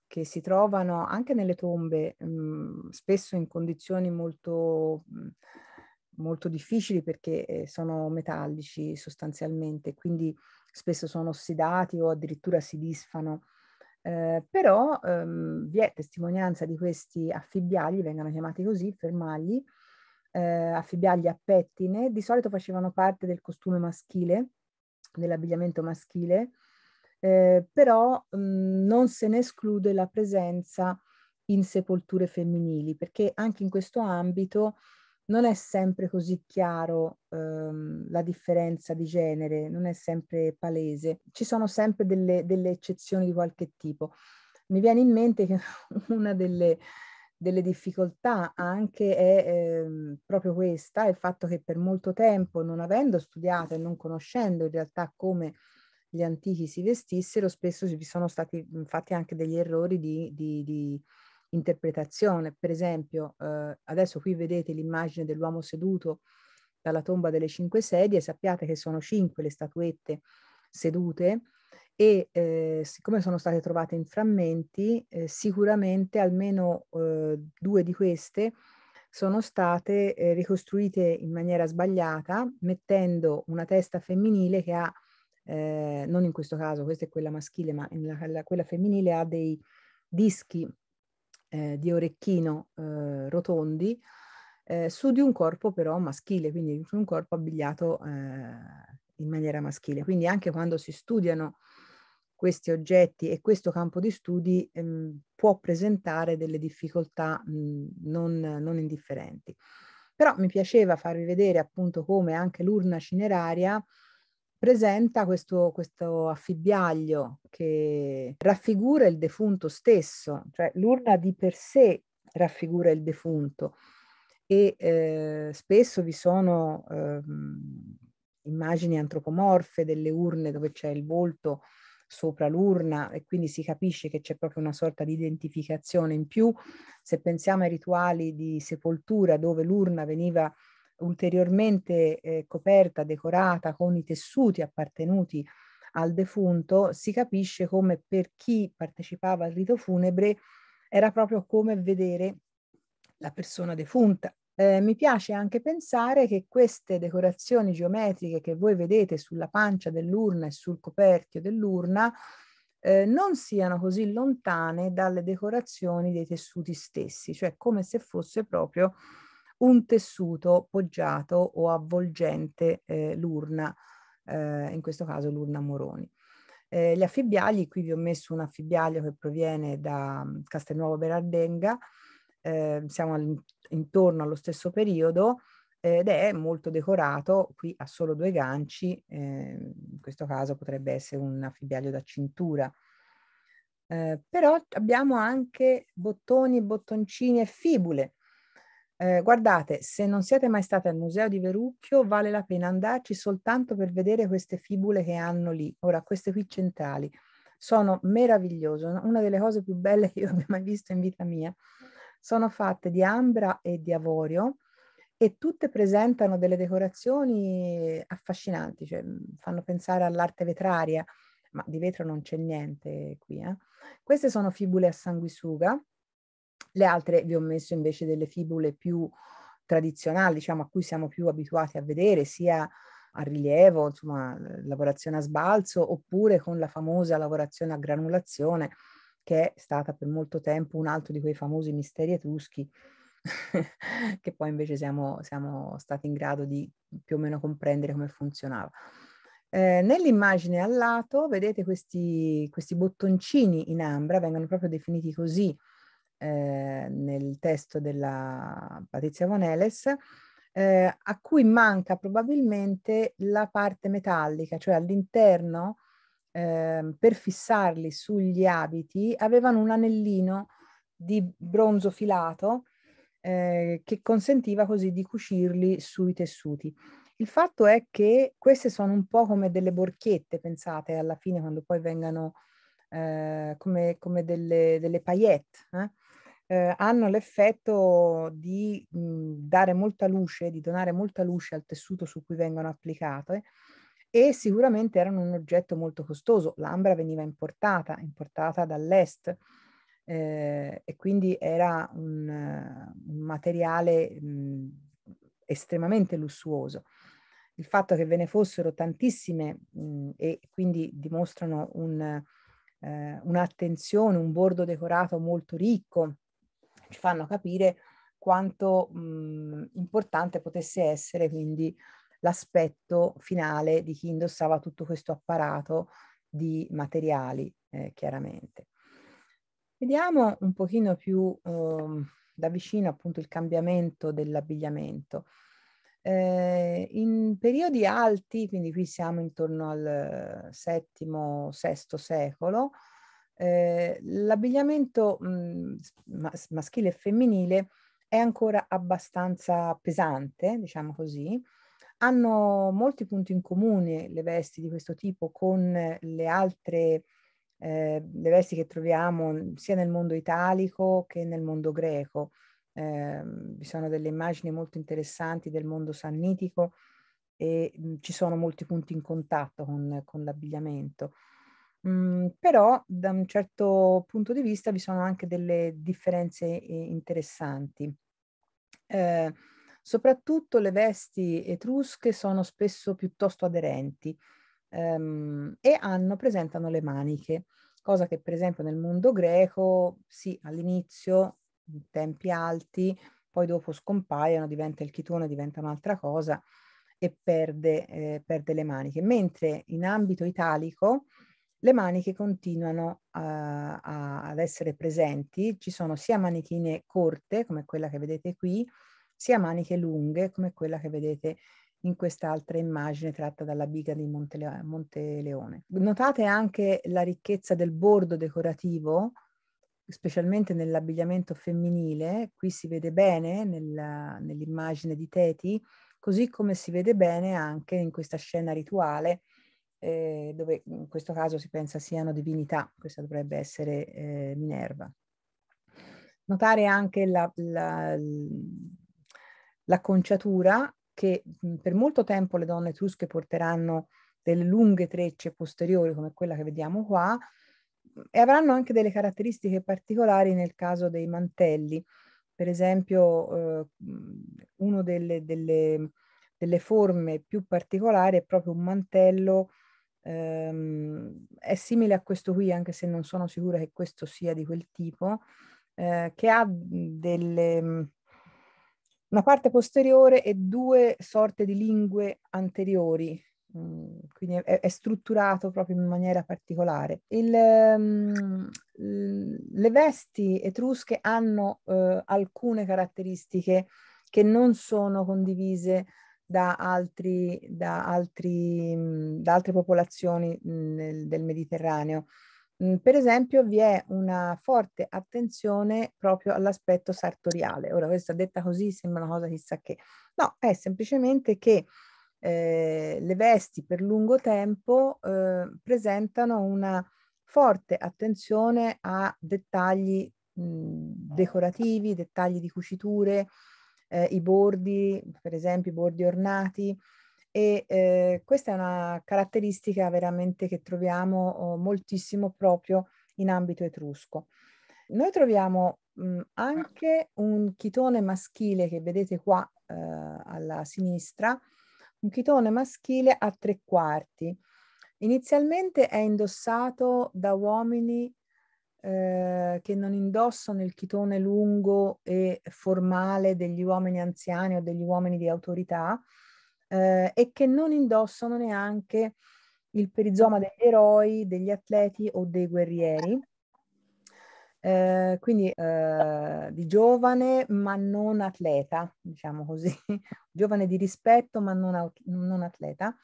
che si trovano anche nelle tombe, mh, spesso in condizioni molto, molto difficili perché eh, sono metallici sostanzialmente, quindi spesso sono ossidati o addirittura si disfano eh, però ehm, vi è testimonianza di questi affibbiagli, vengono chiamati così, fermagli, eh, affibbiagli a pettine, di solito facevano parte del costume maschile, dell'abbigliamento maschile, eh, però mh, mhmm, non se ne esclude la presenza in sepolture femminili, perché anche in questo ambito non è sempre così chiaro ehm, la differenza di genere, non è sempre palese, ci sono sempre delle, delle eccezioni di qualche tipo. Mi viene in mente che una delle, delle difficoltà anche è eh, proprio questa, il fatto che per molto tempo, non avendo studiato e non conoscendo in realtà come gli antichi si vestissero, spesso vi sono stati fatti anche degli errori di, di, di interpretazione. Per esempio, eh, adesso qui vedete l'immagine dell'uomo seduto dalla tomba delle cinque sedie, sappiate che sono cinque le statuette sedute e eh, siccome sono state trovate in frammenti, eh, sicuramente almeno eh, due di queste sono state eh, ricostruite in maniera sbagliata, mettendo una testa femminile che ha, eh, non in questo caso, questa è quella maschile, ma la, la, quella femminile ha dei dischi eh, di orecchino eh, rotondi eh, su di un corpo però maschile, quindi su un corpo abbigliato eh, in maniera maschile. Quindi anche quando si studiano questi oggetti e questo campo di studi ehm, può presentare delle difficoltà mh, non, non, indifferenti. Però mi piaceva farvi vedere appunto come anche l'urna cineraria presenta questo, questo affibbiaglio che raffigura il defunto stesso, cioè l'urna di per sé raffigura il defunto e eh, spesso vi sono eh, immagini antropomorfe delle urne dove c'è il volto sopra l'urna e quindi si capisce che c'è proprio una sorta di identificazione in più. Se pensiamo ai rituali di sepoltura dove l'urna veniva ulteriormente eh, coperta, decorata con i tessuti appartenuti al defunto, si capisce come per chi partecipava al rito funebre era proprio come vedere la persona defunta. Eh, mi piace anche pensare che queste decorazioni geometriche che voi vedete sulla pancia dell'urna e sul coperchio dell'urna eh, non siano così lontane dalle decorazioni dei tessuti stessi, cioè come se fosse proprio un tessuto poggiato o avvolgente eh, l'urna, eh, in questo caso l'urna Moroni. Eh, gli affibbiagli, qui vi ho messo un affibbiaglio che proviene da mm, Castelnuovo Berardenga, eh, siamo all intorno allo stesso periodo ed è molto decorato, qui ha solo due ganci, eh, in questo caso potrebbe essere un affibbiaglio da cintura. Eh, però abbiamo anche bottoni, bottoncini e fibule eh, guardate, se non siete mai stati al museo di Verucchio, vale la pena andarci soltanto per vedere queste fibule che hanno lì. Ora, queste qui centrali sono meravigliose, una delle cose più belle che io abbia mai visto in vita mia. Sono fatte di ambra e di avorio e tutte presentano delle decorazioni affascinanti, cioè fanno pensare all'arte vetraria, ma di vetro non c'è niente qui. Eh. Queste sono fibule a sanguisuga, le altre vi ho messo invece delle fibule più tradizionali, diciamo, a cui siamo più abituati a vedere, sia a rilievo, insomma, lavorazione a sbalzo, oppure con la famosa lavorazione a granulazione, che è stata per molto tempo un altro di quei famosi misteri etruschi, che poi invece siamo, siamo stati in grado di più o meno comprendere come funzionava. Eh, nell'immagine al lato vedete questi, questi, bottoncini in ambra, vengono proprio definiti così eh, nel testo della Patrizia Voneles, eh, a cui manca probabilmente la parte metallica, cioè all'interno eh, per fissarli sugli abiti avevano un anellino di bronzo filato eh, che consentiva così di cucirli sui tessuti. Il fatto è che queste sono un po' come delle borchette, pensate, alla fine quando poi vengano eh, come, come, delle, delle paillette. Eh? eh, hanno l'effetto di mh, mhmm, dare molta luce, di donare molta luce al tessuto su cui vengono applicate e sicuramente erano un oggetto molto costoso. L'ambra veniva importata, importata dall'est eh, e quindi era un, un materiale mh, mhmm, estremamente lussuoso. Il fatto che ve ne fossero tantissime mh, mhmm, e quindi dimostrano un, eh, un'attenzione, un bordo decorato molto ricco, ci fanno capire quanto mh, importante potesse essere quindi l'aspetto finale di chi indossava tutto questo apparato di materiali, eh, chiaramente. Vediamo un pochino più eh, da vicino appunto il cambiamento dell'abbigliamento. Eh, in periodi alti, quindi qui siamo intorno al VII, VI secolo, Ehm, l'abbigliamento mhmm, mas- maschile e femminile è ancora abbastanza pesante, diciamo così. Hanno molti punti in comune le vesti di questo tipo con le altre eh, le vesti che troviamo sia nel mondo italico che nel mondo greco. Eh, vi sono delle immagini molto interessanti del mondo sannitico e mh, mhmm, ci sono molti punti in contatto con, con l'abbigliamento. Mm, però da un certo punto di vista vi sono anche delle differenze eh, interessanti. Eh, soprattutto le vesti etrusche sono spesso piuttosto aderenti ehm, e hanno, presentano le maniche, cosa che per esempio nel mondo greco, sì, all'inizio, in tempi alti, poi dopo scompaiono, diventa il chitone, diventa un'altra cosa e perde, eh, perde le maniche. Mentre in ambito italico le maniche continuano a, eh, a, ad essere presenti, ci sono sia manichine corte come quella che vedete qui, sia maniche lunghe come quella che vedete in quest'altra immagine tratta dalla biga di Monteleone. Monte Notate anche la ricchezza del bordo decorativo, specialmente nell'abbigliamento femminile, qui si vede bene nell'immagine nell di Teti, così come si vede bene anche in questa scena rituale eh, dove in questo caso si pensa siano divinità, questa dovrebbe essere eh, Minerva. Notare anche la, la, l'acconciatura che mm, per molto tempo le donne etrusche porteranno delle lunghe trecce posteriori come quella che vediamo qua mm, e avranno anche delle caratteristiche particolari nel caso dei mantelli. Per esempio eh, mm, una delle, delle, delle, forme più particolari è proprio un mantello ehm, è simile a questo qui, anche se non sono sicura che questo sia di quel tipo, eh, che ha mhmm, delle, mhmm, una parte posteriore e due sorte di lingue anteriori, Mm, quindi è, è, strutturato proprio in maniera particolare. Il, um, le vesti etrusche hanno uh, alcune caratteristiche che non sono condivise da, altri, da, altri, mhmm, da altre popolazioni mhmm, nel, del Mediterraneo. Mhmm, per esempio vi è una forte attenzione proprio all'aspetto sartoriale. Ora questa detta così sembra una cosa chissà che. No, è semplicemente che eh, le vesti per lungo tempo eh, presentano una forte attenzione a dettagli mh, decorativi, dettagli di cuciture, eh, i bordi, per esempio i bordi ornati, e eh, questa è una caratteristica veramente che troviamo oh, moltissimo proprio in ambito etrusco. Noi troviamo mh, mm, anche un chitone maschile che vedete qua eh, alla sinistra, un chitone maschile a tre quarti. Inizialmente è indossato da uomini eh, che non indossano il chitone lungo e formale degli uomini anziani o degli uomini di autorità eh, e che non indossano neanche il perizoma degli eroi, degli atleti o dei guerrieri. Eh, quindi eh, di giovane ma non atleta, diciamo così, giovane di rispetto ma non, non atleta.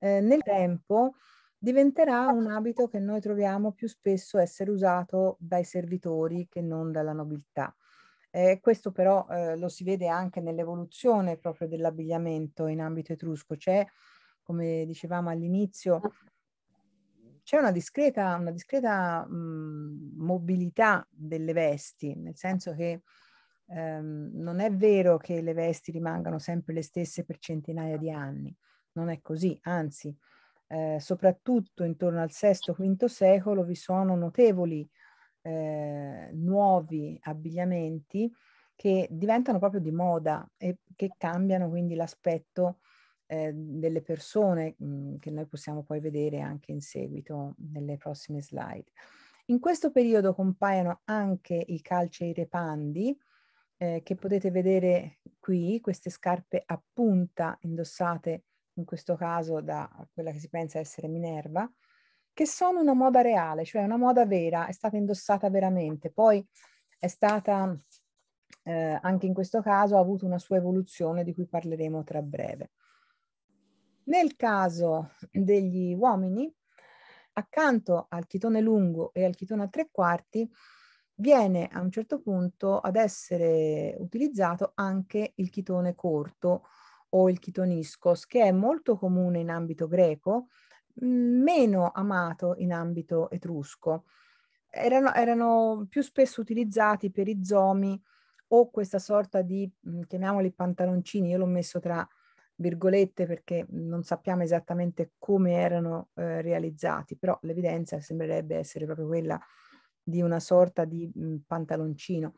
Eh, nel tempo diventerà eh. un abito che noi troviamo più spesso essere usato dai servitori che non dalla nobiltà. Eh, questo però eh, lo si vede anche nell'evoluzione proprio dell'abbigliamento in ambito etrusco. C'è, come dicevamo all'inizio, ah. c'è una discreta, una discreta mh, mhmm, mobilità delle vesti, nel senso che ehm, non è vero che le vesti rimangano sempre le stesse per centinaia di anni, non è così, anzi eh, soprattutto intorno al VI-V secolo vi sono notevoli eh, nuovi abbigliamenti che diventano proprio di moda e che cambiano quindi l'aspetto eh, delle persone mh, mm, che noi possiamo poi vedere anche in seguito nelle prossime slide. In questo periodo compaiono anche i calci e i repandi eh, che potete vedere qui, queste scarpe a punta indossate in questo caso da quella che si pensa essere Minerva, che sono una moda reale, cioè una moda vera, è stata indossata veramente, poi è stata, eh, anche in questo caso, ha avuto una sua evoluzione di cui parleremo tra breve. Nel caso degli uomini, accanto al chitone lungo e al chitone a tre quarti, viene a un certo punto ad essere utilizzato anche il chitone corto, o il chitoniscos, che è molto comune in ambito greco, mm, meno amato in ambito etrusco. Erano, erano più spesso utilizzati per i zomi o questa sorta di, mm, chiamiamoli pantaloncini, io l'ho messo tra virgolette perché non sappiamo esattamente come erano eh, realizzati, però l'evidenza sembrerebbe essere proprio quella di una sorta di mh, mm, pantaloncino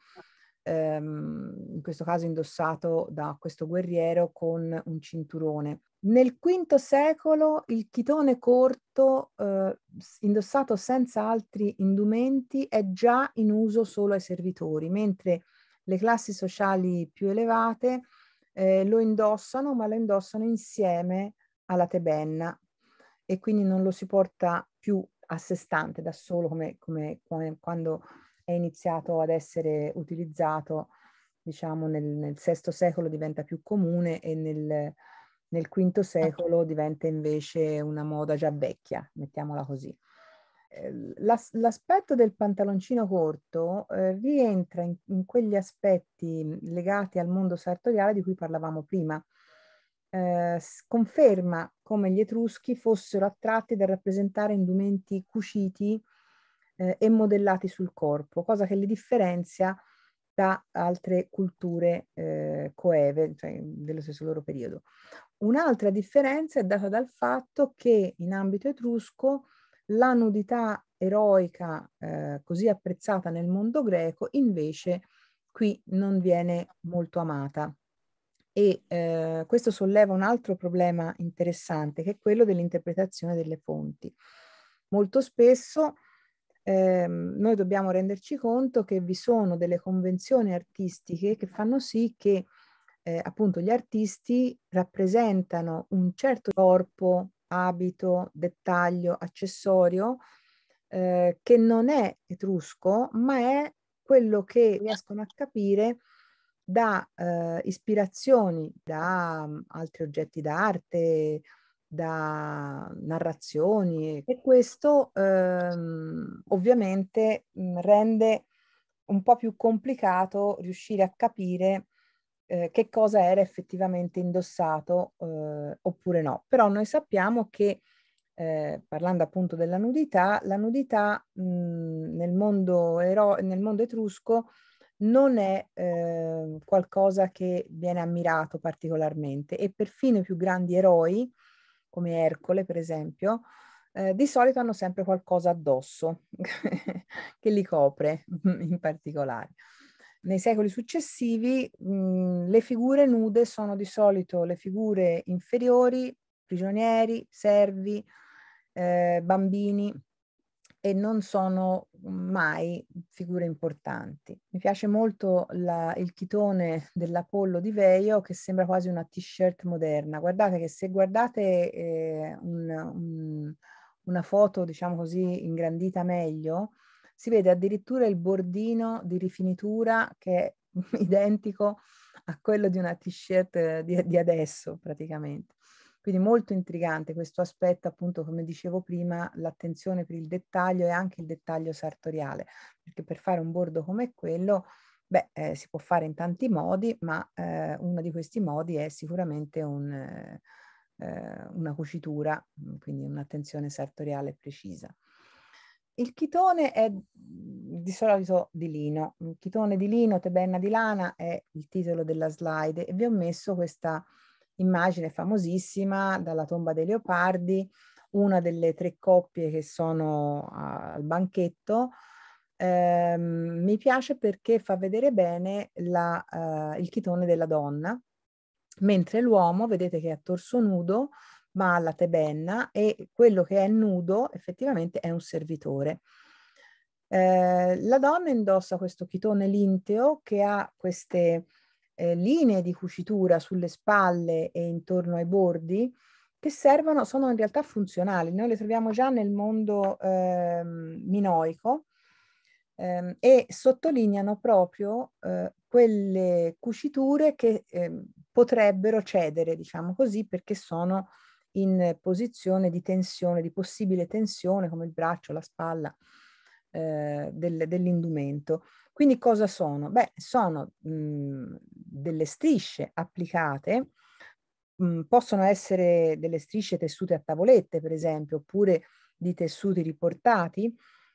ehm, in questo caso indossato da questo guerriero con un cinturone. Nel V secolo il chitone corto, eh, indossato senza altri indumenti, è già in uso solo ai servitori, mentre le classi sociali più elevate eh, lo indossano, ma lo indossano insieme alla tebenna e quindi non lo si porta più a sé stante, da solo, come, come, come quando è iniziato ad essere utilizzato, diciamo, nel, nel VI secolo diventa più comune e nel, nel V ah. secolo diventa invece una moda già vecchia, mettiamola così. Eh, L'as- l'aspetto del pantaloncino corto eh, rientra in, in, quegli aspetti legati al mondo sartoriale di cui parlavamo prima. Eh, conferma come gli etruschi fossero attratti dal rappresentare indumenti cuciti eh, e modellati sul corpo, cosa che li differenzia da altre culture eh, coeve, cioè dello stesso loro periodo. Un'altra differenza è data dal fatto che in ambito etrusco la nudità eroica eh, così apprezzata nel mondo greco invece qui non viene molto amata. E eh, questo solleva un altro problema interessante che è quello dell'interpretazione delle fonti. Molto spesso eh, noi dobbiamo renderci conto che vi sono delle convenzioni artistiche che fanno sì che eh, appunto gli artisti rappresentano un certo corpo, abito, dettaglio, accessorio eh, che non è etrusco ma è quello che riescono a capire da eh, ispirazioni, da um, altri oggetti d'arte, da narrazioni e questo ehm, ovviamente mm, rende un po' più complicato riuscire a capire eh, che cosa era effettivamente indossato eh, oppure no. Però noi sappiamo che, eh, parlando appunto della nudità, la nudità mh, mm, nel, mondo ero- nel mondo etrusco non è ehm, qualcosa che viene ammirato particolarmente e perfino i più grandi eroi come Ercole per esempio, eh, di solito hanno sempre qualcosa addosso che li copre in particolare. Nei secoli successivi mh, mm, le figure nude sono di solito le figure inferiori, prigionieri, servi, eh, bambini, e non sono mai figure importanti. Mi piace molto la, il chitone dell'Apollo di Veio che sembra quasi una t-shirt moderna. Guardate che se guardate eh, un, un, una foto, diciamo così, ingrandita meglio, si vede addirittura il bordino di rifinitura che è identico a quello di una t-shirt eh, di, di adesso praticamente. Quindi molto intrigante questo aspetto, appunto, come dicevo prima, l'attenzione per il dettaglio e anche il dettaglio sartoriale, perché per fare un bordo come quello, beh, eh, si può fare in tanti modi, ma eh, uno di questi modi è sicuramente un, eh, eh una cucitura, mm, quindi un'attenzione sartoriale precisa. Il chitone è mm, di solito di lino, il chitone di lino, tebenna di lana è il titolo della slide e vi ho messo questa immagine famosissima dalla tomba dei leopardi, una delle tre coppie che sono al banchetto. Eh, mi piace perché fa vedere bene la, eh, il chitone della donna, mentre l'uomo, vedete che è a torso nudo, ma alla tebenna e quello che è nudo effettivamente è un servitore. Eh, la donna indossa questo chitone linteo che ha queste eh, linee di cucitura sulle spalle e intorno ai bordi che servono, sono in realtà funzionali. Noi le troviamo già nel mondo eh, minoico ehm, e sottolineano proprio eh, quelle cuciture che eh, potrebbero cedere, diciamo così, perché sono in posizione di tensione, di possibile tensione, come il braccio, la spalla eh, del, dell'indumento. Quindi cosa sono? Beh, sono mh, mhmm, delle strisce applicate, mh, mhmm, possono essere delle strisce tessute a tavolette, per esempio, oppure di tessuti riportati,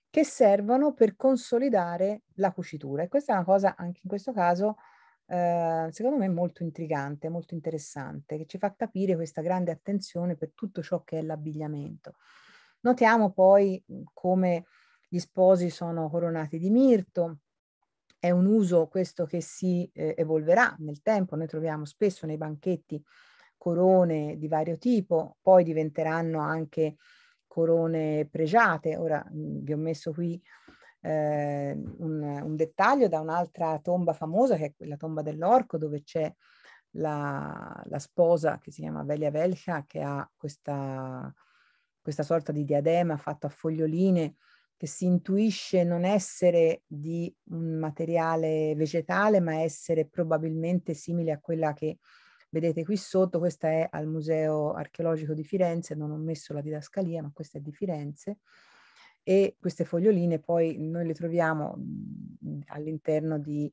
che servono per consolidare la cucitura. E questa è una cosa, anche in questo caso, eh, secondo me molto intrigante, molto interessante, che ci fa capire questa grande attenzione per tutto ciò che è l'abbigliamento. Notiamo poi mhmm, come gli sposi sono coronati di mirto, è un uso questo che si eh, evolverà nel tempo, noi troviamo spesso nei banchetti corone di vario tipo, poi diventeranno anche corone pregiate, ora mh, vi ho messo qui eh, un, un, dettaglio da un'altra tomba famosa che è la tomba dell'orco dove c'è la, la, sposa che si chiama Velia Velcha che ha questa, questa sorta di diadema fatto a foglioline che si intuisce non essere di un materiale vegetale, ma essere probabilmente simile a quella che vedete qui sotto. Questa è al Museo Archeologico di Firenze, non ho messo la didascalia, ma questa è di Firenze. E queste foglioline poi noi le troviamo all'interno di,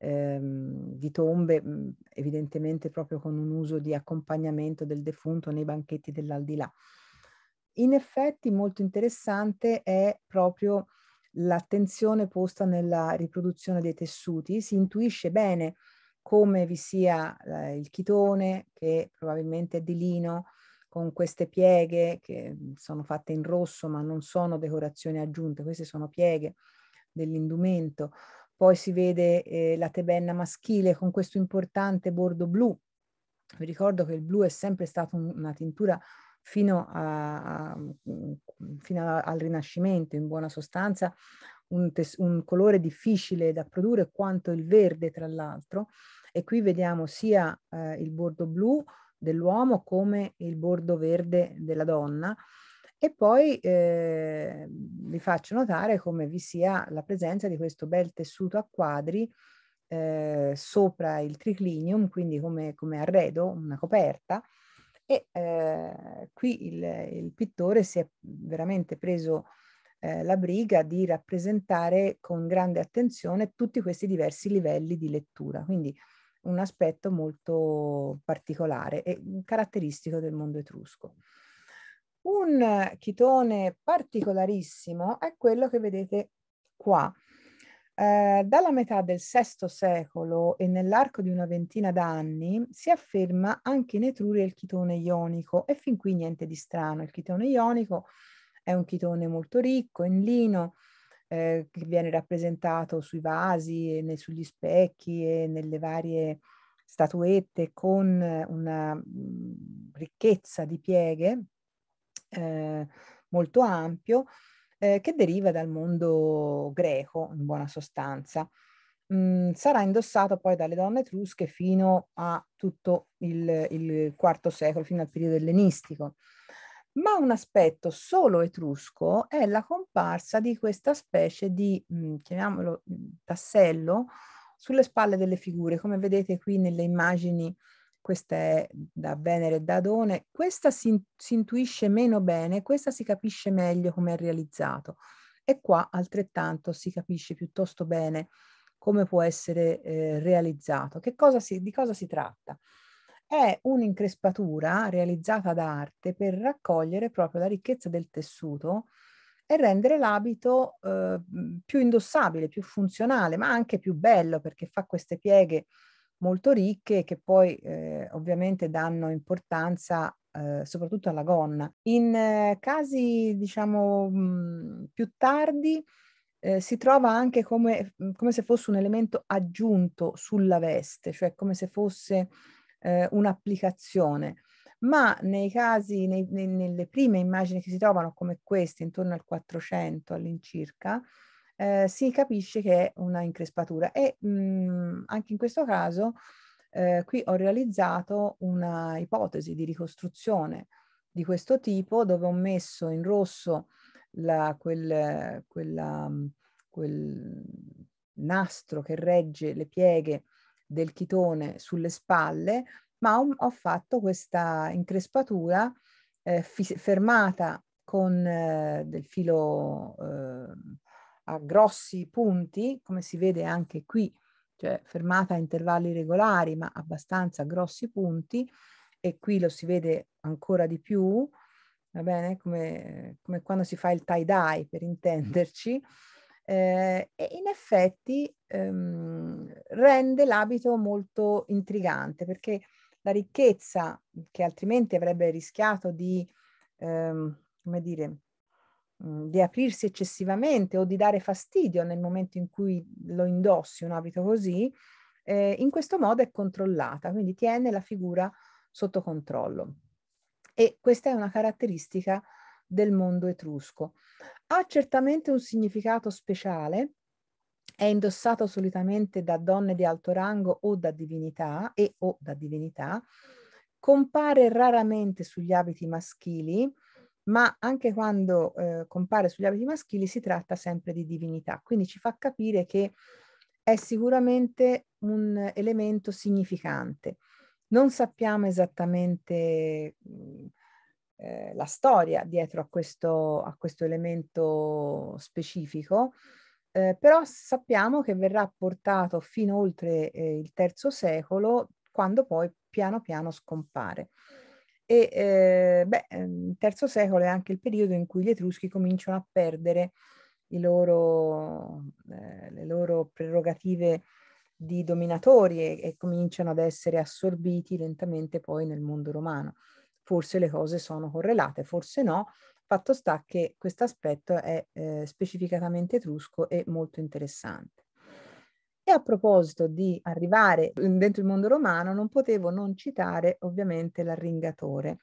ehm, di tombe, evidentemente proprio con un uso di accompagnamento del defunto nei banchetti dell'aldilà. In effetti molto interessante è proprio l'attenzione posta nella riproduzione dei tessuti, si intuisce bene come vi sia eh, il chitone che probabilmente è di lino con queste pieghe che mm, sono fatte in rosso ma non sono decorazioni aggiunte, queste sono pieghe dell'indumento. Poi si vede eh, la tebenna maschile con questo importante bordo blu. Vi ricordo che il blu è sempre stata un, una tintura fino, a, fino a, al Rinascimento, in buona sostanza, un, tes- un colore difficile da produrre quanto il verde, tra l'altro, e qui vediamo sia eh, il bordo blu dell'uomo come il bordo verde della donna. E poi eh, vi faccio notare come vi sia la presenza di questo bel tessuto a quadri eh, sopra il triclinium, quindi come, come, arredo, una coperta, e eh, qui il, il, pittore si è veramente preso eh, la briga di rappresentare con grande attenzione tutti questi diversi livelli di lettura, quindi un aspetto molto particolare e caratteristico del mondo etrusco. Un chitone particolarissimo è quello che vedete qua, eh, dalla metà del VI secolo e nell'arco di una ventina d'anni si afferma anche in Etruria il chitone ionico e fin qui niente di strano. Il chitone ionico è un chitone molto ricco in lino eh, che viene rappresentato sui vasi, e nei, sugli specchi e nelle varie statuette con una mm, ricchezza di pieghe eh, molto ampio eh, che deriva dal mondo greco in buona sostanza. Mm, sarà indossato poi dalle donne etrusche fino a tutto il, il IV secolo, fino al periodo ellenistico. Ma un aspetto solo etrusco è la comparsa di questa specie di, mh, mm, chiamiamolo, mm, tassello sulle spalle delle figure, come vedete qui nelle immagini questa è da Venere e da Adone, questa si, si intuisce meno bene, questa si capisce meglio come è realizzato e qua altrettanto si capisce piuttosto bene come può essere eh, realizzato. Cosa si, di cosa si tratta? È un'increspatura realizzata ad arte per raccogliere proprio la ricchezza del tessuto e rendere l'abito eh, più indossabile, più funzionale, ma anche più bello perché fa queste pieghe molto ricche che poi eh, ovviamente danno importanza eh, soprattutto alla gonna. In eh, casi diciamo mh, mm, più tardi eh, si trova anche come, mm, come, se fosse un elemento aggiunto sulla veste, cioè come se fosse eh, un'applicazione ma nei casi, nei, nei, nelle prime immagini che si trovano come queste, intorno al 400 all'incirca, eh, si capisce che è una increspatura e mh, mhmm, anche in questo caso eh, qui ho realizzato una ipotesi di ricostruzione di questo tipo dove ho messo in rosso la, quel, quella, mhmm, quel nastro che regge le pieghe del chitone sulle spalle, ma ho, ho fatto questa increspatura eh, fermata con eh, del filo eh, a grossi punti, come si vede anche qui, cioè fermata a intervalli regolari ma abbastanza grossi punti e qui lo si vede ancora di più, va bene? Come, come quando si fa il tie-dye per intenderci. Eh, e in effetti ehm, rende l'abito molto intrigante perché la ricchezza che altrimenti avrebbe rischiato di, ehm, come dire, Mhmm, di aprirsi eccessivamente o di dare fastidio nel momento in cui lo indossi un abito così, eh, in questo modo è controllata, quindi tiene la figura sotto controllo. E questa è una caratteristica del mondo etrusco. Ha certamente un significato speciale, è indossato solitamente da donne di alto rango o da divinità e o da divinità, compare raramente sugli abiti maschili, ma anche quando eh, compare sugli abiti maschili si tratta sempre di divinità, quindi ci fa capire che è sicuramente un elemento significante. Non sappiamo esattamente mm, eh, la storia dietro a questo, a questo elemento specifico, eh, però sappiamo che verrà portato fino oltre eh, il terzo secolo, quando poi piano piano scompare. E eh, beh, ehm, il terzo secolo è anche il periodo in cui gli Etruschi cominciano a perdere loro, eh, le loro prerogative di dominatori e, e cominciano ad essere assorbiti lentamente poi nel mondo romano. Forse le cose sono correlate, forse no, Fatto sta che questo aspetto è eh, specificatamente etrusco e molto interessante. E a proposito di arrivare dentro il mondo romano, non potevo non citare ovviamente l'arringatore,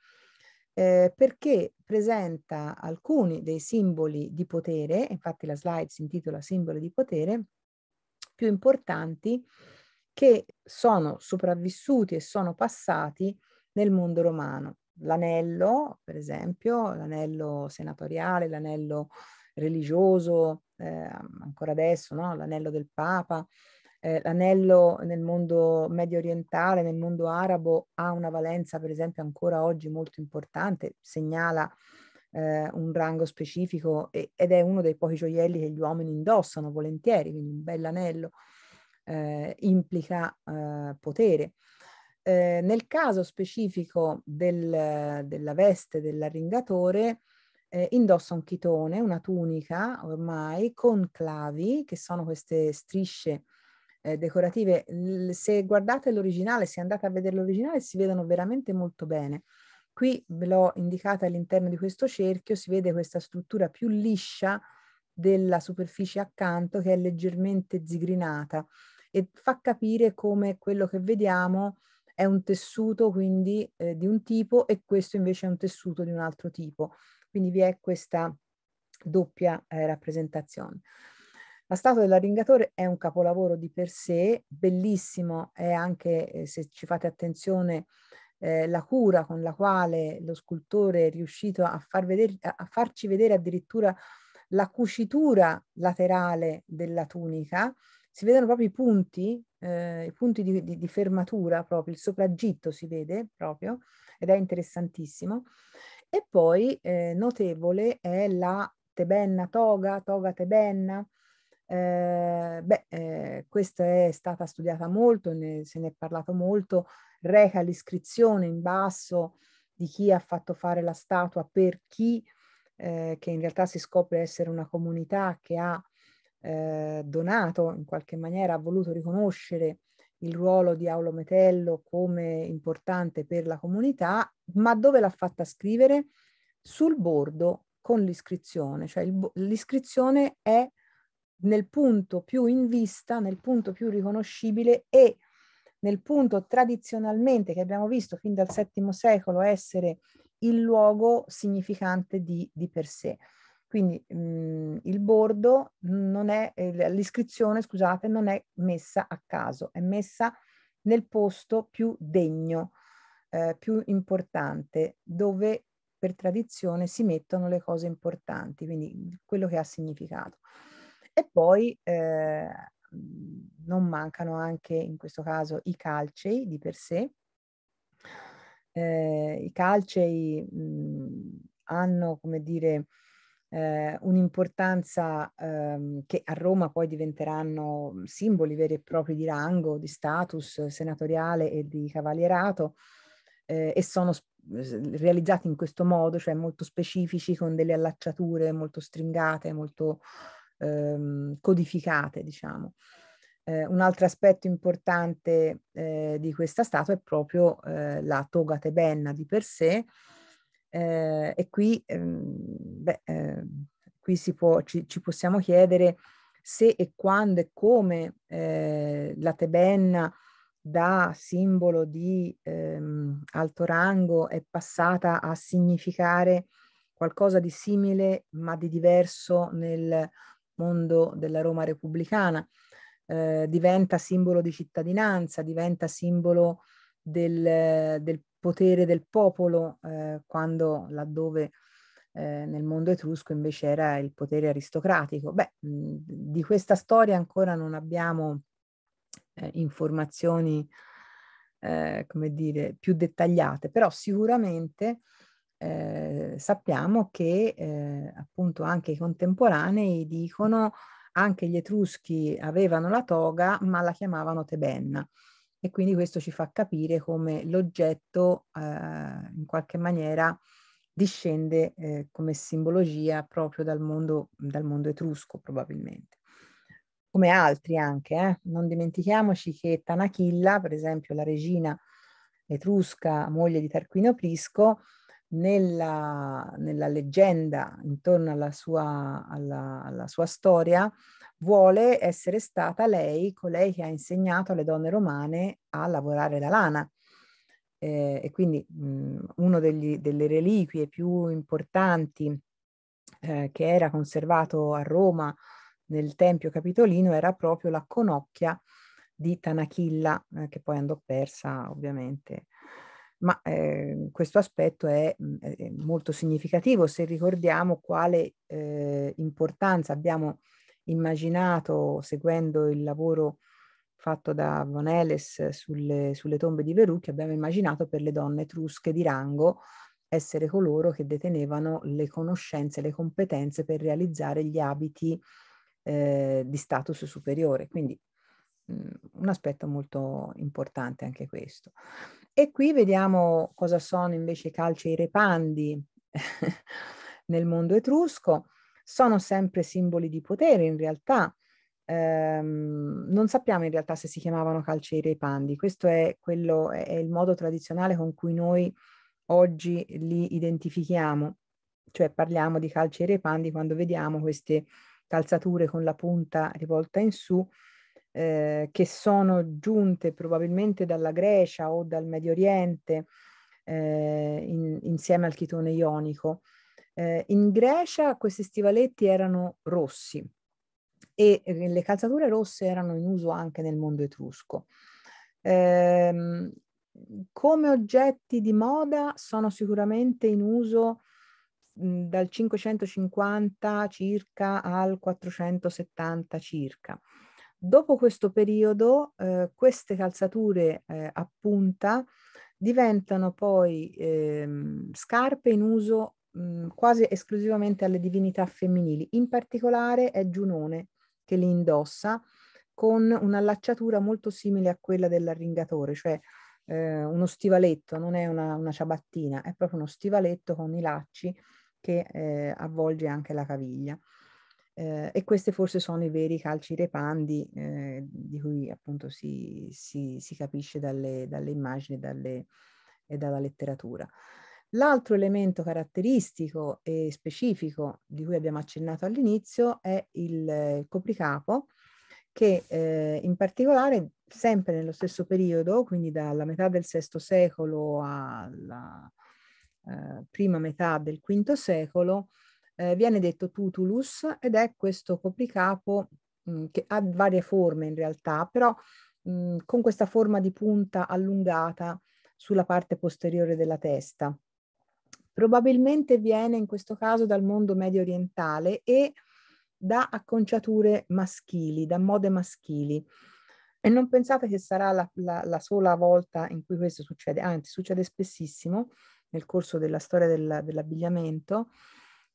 eh, perché presenta alcuni dei simboli di potere, infatti la slide si intitola Simboli di potere, più importanti che sono sopravvissuti e sono passati nel mondo romano. L'anello, per esempio, l'anello senatoriale, l'anello religioso, eh, ancora adesso, no? l'anello del Papa, eh, l'anello nel mondo medio orientale, nel mondo arabo, ha una valenza per esempio ancora oggi molto importante, segnala eh, un rango specifico e, ed è uno dei pochi gioielli che gli uomini indossano volentieri, quindi un bell'anello eh, implica eh, potere. Eh, nel caso specifico del, della veste dell'arringatore, eh, indossa un chitone, una tunica ormai, con clavi, che sono queste strisce eh, decorative. L- se guardate l'originale, se andate a vedere l'originale, si vedono veramente molto bene. Qui ve l'ho indicata all'interno di questo cerchio, si vede questa struttura più liscia della superficie accanto che è leggermente zigrinata e fa capire come quello che vediamo è un tessuto quindi eh, di un tipo e questo invece è un tessuto di un altro tipo. Quindi vi è questa doppia eh, rappresentazione. La statua dell'arringatore è un capolavoro di per sé, bellissimo è anche, eh, se ci fate attenzione, eh, la cura con la quale lo scultore è riuscito a, far vedere, a farci vedere addirittura la cucitura laterale della tunica, si vedono proprio i punti, eh, i punti di, di, di, fermatura, proprio il sopraggitto si vede proprio ed è interessantissimo. E poi eh, notevole è la tebenna toga, toga tebenna, Ehm, beh, eh, questa è stata studiata molto, ne, se ne è parlato molto, reca l'iscrizione in basso di chi ha fatto fare la statua per chi, eh, che in realtà si scopre essere una comunità che ha ehm, donato, in qualche maniera ha voluto riconoscere il ruolo di Aulo Metello come importante per la comunità, ma dove l'ha fatta scrivere? Sul bordo con l'iscrizione, cioè l'iscrizione è nel punto più in vista, nel punto più riconoscibile e nel punto tradizionalmente che abbiamo visto fin dal VII secolo essere il luogo significante di, di per sé. Quindi mh, mm, il bordo non è, eh, l'iscrizione, scusate, non è messa a caso, è messa nel posto più degno, eh, più importante, dove per tradizione si mettono le cose importanti, quindi quello che ha significato. E poi eh, non mancano anche in questo caso i calcei di per sé. Eh, I calcei mh, mhmm, hanno, come dire, eh, un'importanza ehm, che a Roma poi diventeranno mhmm, simboli veri e propri di rango, di status senatoriale e di cavalierato eh, e sono realizzati in questo modo, cioè molto specifici, con delle allacciature molto stringate, molto ehm, codificate, diciamo. Eh, un altro aspetto importante eh, di questa statua è proprio eh, la toga tebenna di per sé eh, e qui, ehm, beh, ehm, qui può, ci, ci, possiamo chiedere se e quando e come eh, la tebenna da simbolo di ehm, alto rango è passata a significare qualcosa di simile ma di diverso nel mondo della Roma repubblicana, eh, diventa simbolo di cittadinanza, diventa simbolo del, del potere del popolo eh, quando laddove eh, nel mondo etrusco invece era il potere aristocratico. Beh, mh, di questa storia ancora non abbiamo eh, informazioni, eh, come dire, più dettagliate, però sicuramente eh, sappiamo che eh, appunto anche i contemporanei dicono anche gli etruschi avevano la toga ma la chiamavano tebenna e quindi questo ci fa capire come l'oggetto eh, in qualche maniera discende eh, come simbologia proprio dal mondo, dal mondo etrusco probabilmente. Come altri anche, eh? non dimentichiamoci che Tanachilla, per esempio la regina etrusca, moglie di Tarquinio Prisco, nella, nella leggenda intorno alla sua, alla, alla sua storia vuole essere stata lei colei che ha insegnato alle donne romane a lavorare la lana. Eh, e quindi mh, uno degli, delle reliquie più importanti eh, che era conservato a Roma nel Tempio Capitolino era proprio la conocchia di Tanachilla, eh, che poi andò persa ovviamente ma eh, questo aspetto mhmm, è, è, molto significativo se ricordiamo quale eh, importanza abbiamo immaginato seguendo il lavoro fatto da Von Ellis sulle, sulle tombe di Verucchi, abbiamo immaginato per le donne etrusche di rango essere coloro che detenevano le conoscenze, le competenze per realizzare gli abiti eh, di status superiore. Quindi mh, mhmm, un aspetto molto importante anche questo. E qui vediamo cosa sono invece i calci e i repandi nel mondo etrusco. Sono sempre simboli di potere in realtà. Ehm, non sappiamo in realtà se si chiamavano calci e repandi. Questo è, quello, è, il modo tradizionale con cui noi oggi li identifichiamo. Cioè parliamo di calci e repandi quando vediamo queste calzature con la punta rivolta in su eh, che sono giunte probabilmente dalla Grecia o dal Medio Oriente eh, in, insieme al chitone ionico. Eh, in Grecia questi stivaletti erano rossi e eh, le calzature rosse erano in uso anche nel mondo etrusco. Ehm, come oggetti di moda sono sicuramente in uso mh, dal 550 circa al 470 circa. Dopo questo periodo eh, queste calzature eh, a punta diventano poi ehm, scarpe in uso mh, mm, quasi esclusivamente alle divinità femminili, in particolare è Giunone che li indossa con un'allacciatura molto simile a quella dell'arringatore, cioè eh, uno stivaletto, non è una, una, ciabattina, è proprio uno stivaletto con i lacci che eh, avvolge anche la caviglia. Eh, e questi forse sono i veri calci repandi eh, di cui appunto si, si, si capisce dalle, dalle immagini dalle, e dalla letteratura. L'altro elemento caratteristico e specifico di cui abbiamo accennato all'inizio è il, il copricapo che eh, in particolare sempre nello stesso periodo, quindi dalla metà del VI secolo alla eh, prima metà del V secolo, eh, viene detto tutulus ed è questo copricapo mh, mm, che ha varie forme in realtà, però mh, mm, con questa forma di punta allungata sulla parte posteriore della testa. Probabilmente viene in questo caso dal mondo medio orientale e da acconciature maschili, da mode maschili. E non pensate che sarà la, la, la, sola volta in cui questo succede, anzi succede spessissimo nel corso della storia del, dell'abbigliamento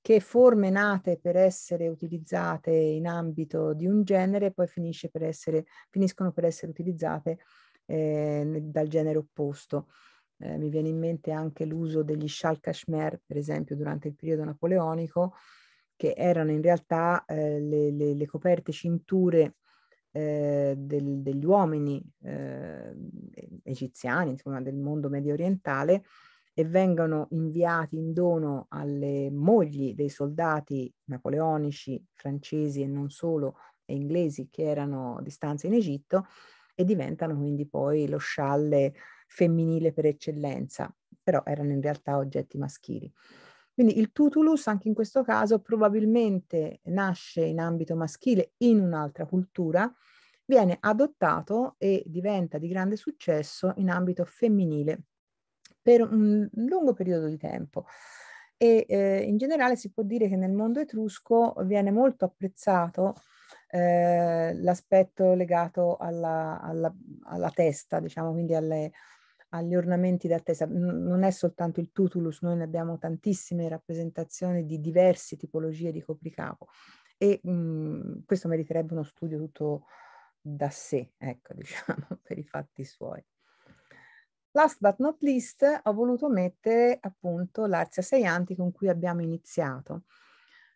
che forme nate per essere utilizzate in ambito di un genere poi per essere, finiscono per essere utilizzate eh, dal genere opposto. Eh, mi viene in mente anche l'uso degli shal kashmir, per esempio, durante il periodo napoleonico, che erano in realtà eh, le, le, le, coperte cinture eh, del, degli uomini eh, egiziani, insomma, del mondo medio orientale, e vengono inviati in dono alle mogli dei soldati napoleonici, francesi e non solo, e inglesi che erano di stanza in Egitto e diventano quindi poi lo scialle femminile per eccellenza, però erano in realtà oggetti maschili. Quindi il tutulus anche in questo caso probabilmente nasce in ambito maschile in un'altra cultura, viene adottato e diventa di grande successo in ambito femminile per un lungo periodo di tempo. E eh, in generale si può dire che nel mondo etrusco viene molto apprezzato eh, l'aspetto legato alla, alla, alla, testa, diciamo, quindi alle, agli ornamenti da testa. non è soltanto il tutulus, noi ne abbiamo tantissime rappresentazioni di diverse tipologie di copricapo e mh, mm, questo meriterebbe uno studio tutto da sé, ecco, diciamo, per i fatti suoi. Last but not least ho voluto mettere appunto l'Arzia Seianti con cui abbiamo iniziato.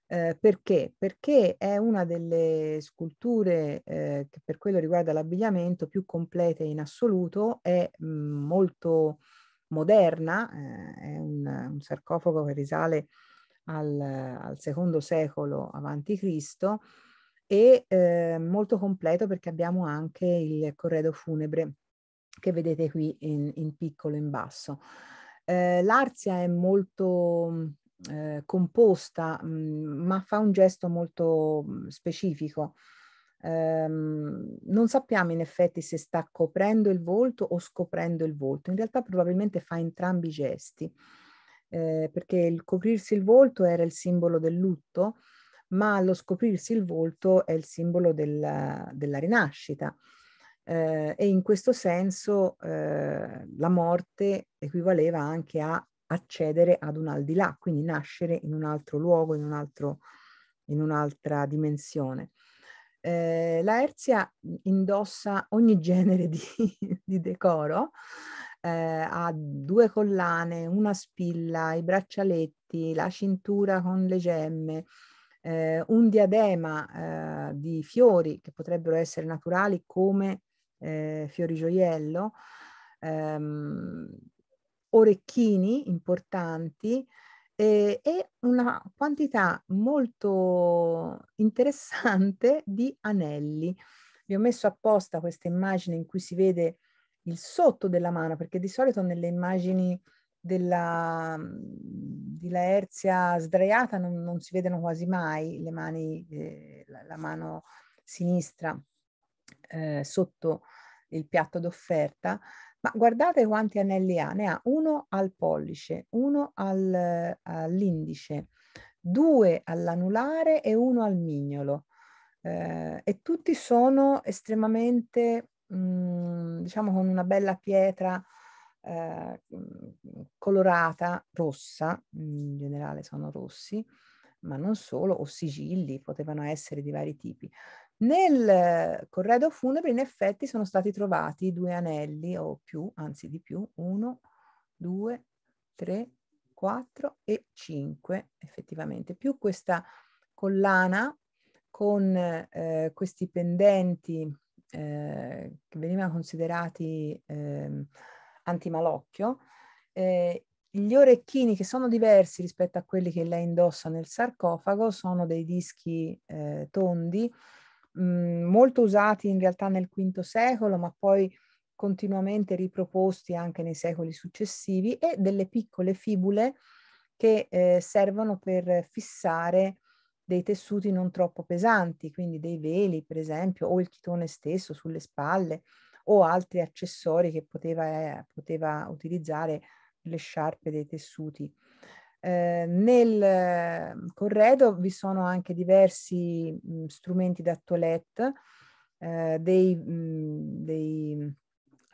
Eh, perché? Perché è una delle sculture eh, che per quello riguarda l'abbigliamento più complete in assoluto, è mh, mm, molto moderna, eh, è un, un, sarcofago che risale al, al secondo secolo avanti Cristo e eh, molto completo perché abbiamo anche il corredo funebre che vedete qui in, in piccolo in basso. Eh, L'arzia è molto mm, eh, composta, mh, mm, ma fa un gesto molto mm, specifico. Eh, non sappiamo in effetti se sta coprendo il volto o scoprendo il volto, in realtà probabilmente fa entrambi i gesti, eh, perché il coprirsi il volto era il simbolo del lutto, ma lo scoprirsi il volto è il simbolo del, della rinascita eh, e in questo senso eh, la morte equivaleva anche a accedere ad un al di là, quindi nascere in un altro luogo, in, un'altra dimensione. Eh, la Erzia indossa ogni genere di, di decoro, eh, ha due collane, una spilla, i braccialetti, la cintura con le gemme, eh, un diadema eh, di fiori che potrebbero essere naturali come eh, fiori gioiello, ehm, orecchini importanti eh, e una quantità molto interessante di anelli. Vi ho messo apposta questa immagine in cui si vede il sotto della mano, perché di solito nelle immagini della, di Laerzia sdraiata non, non, si vedono quasi mai le mani, eh, la, la mano sinistra eh, sotto il piatto d'offerta, ma guardate quanti anelli ha, ne ha uno al pollice, uno al, all'indice, due all'anulare e uno al mignolo. Eh, e tutti sono estremamente, mh, mm, diciamo, con una bella pietra eh, mm, colorata, rossa, in generale sono rossi, ma non solo, o sigilli, potevano essere di vari tipi. Nel corredo funebre in effetti sono stati trovati due anelli o più, anzi di più, uno, due, tre, quattro e cinque effettivamente, più questa collana con eh, questi pendenti eh, che venivano considerati eh, antimalocchio, eh, gli orecchini che sono diversi rispetto a quelli che lei indossa nel sarcofago sono dei dischi eh, tondi molto usati in realtà nel V secolo, ma poi continuamente riproposti anche nei secoli successivi, e delle piccole fibule che eh, servono per fissare dei tessuti non troppo pesanti, quindi dei veli per esempio, o il chitone stesso sulle spalle, o altri accessori che poteva, eh, poteva utilizzare le sciarpe dei tessuti Ehm, nel ehm, corredo vi sono anche diversi mh, mhmm, strumenti da toilette, eh, dei, mh, mhmm, dei,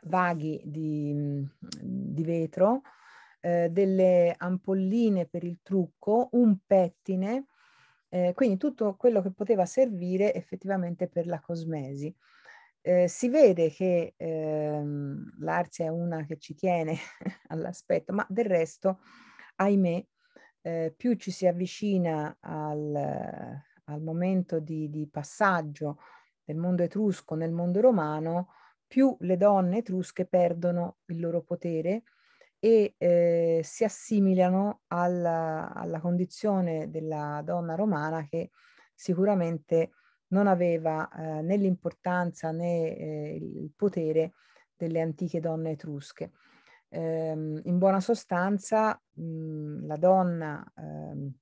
vaghi di, mh, mhmm, di vetro, eh, delle ampolline per il trucco, un pettine, ehm, quindi tutto quello che poteva servire effettivamente per la cosmesi. Eh, si vede che ehm, l'Arzia è una che ci tiene all'aspetto, ma del resto, ahimè, eh, più ci si avvicina al, al momento di, di, passaggio del mondo etrusco nel mondo romano, più le donne etrusche perdono il loro potere e eh, si assimilano alla, alla, condizione della donna romana che sicuramente non aveva eh, né l'importanza né eh, il potere delle antiche donne etrusche ehm, in buona sostanza mh, mhmm, la donna ehm,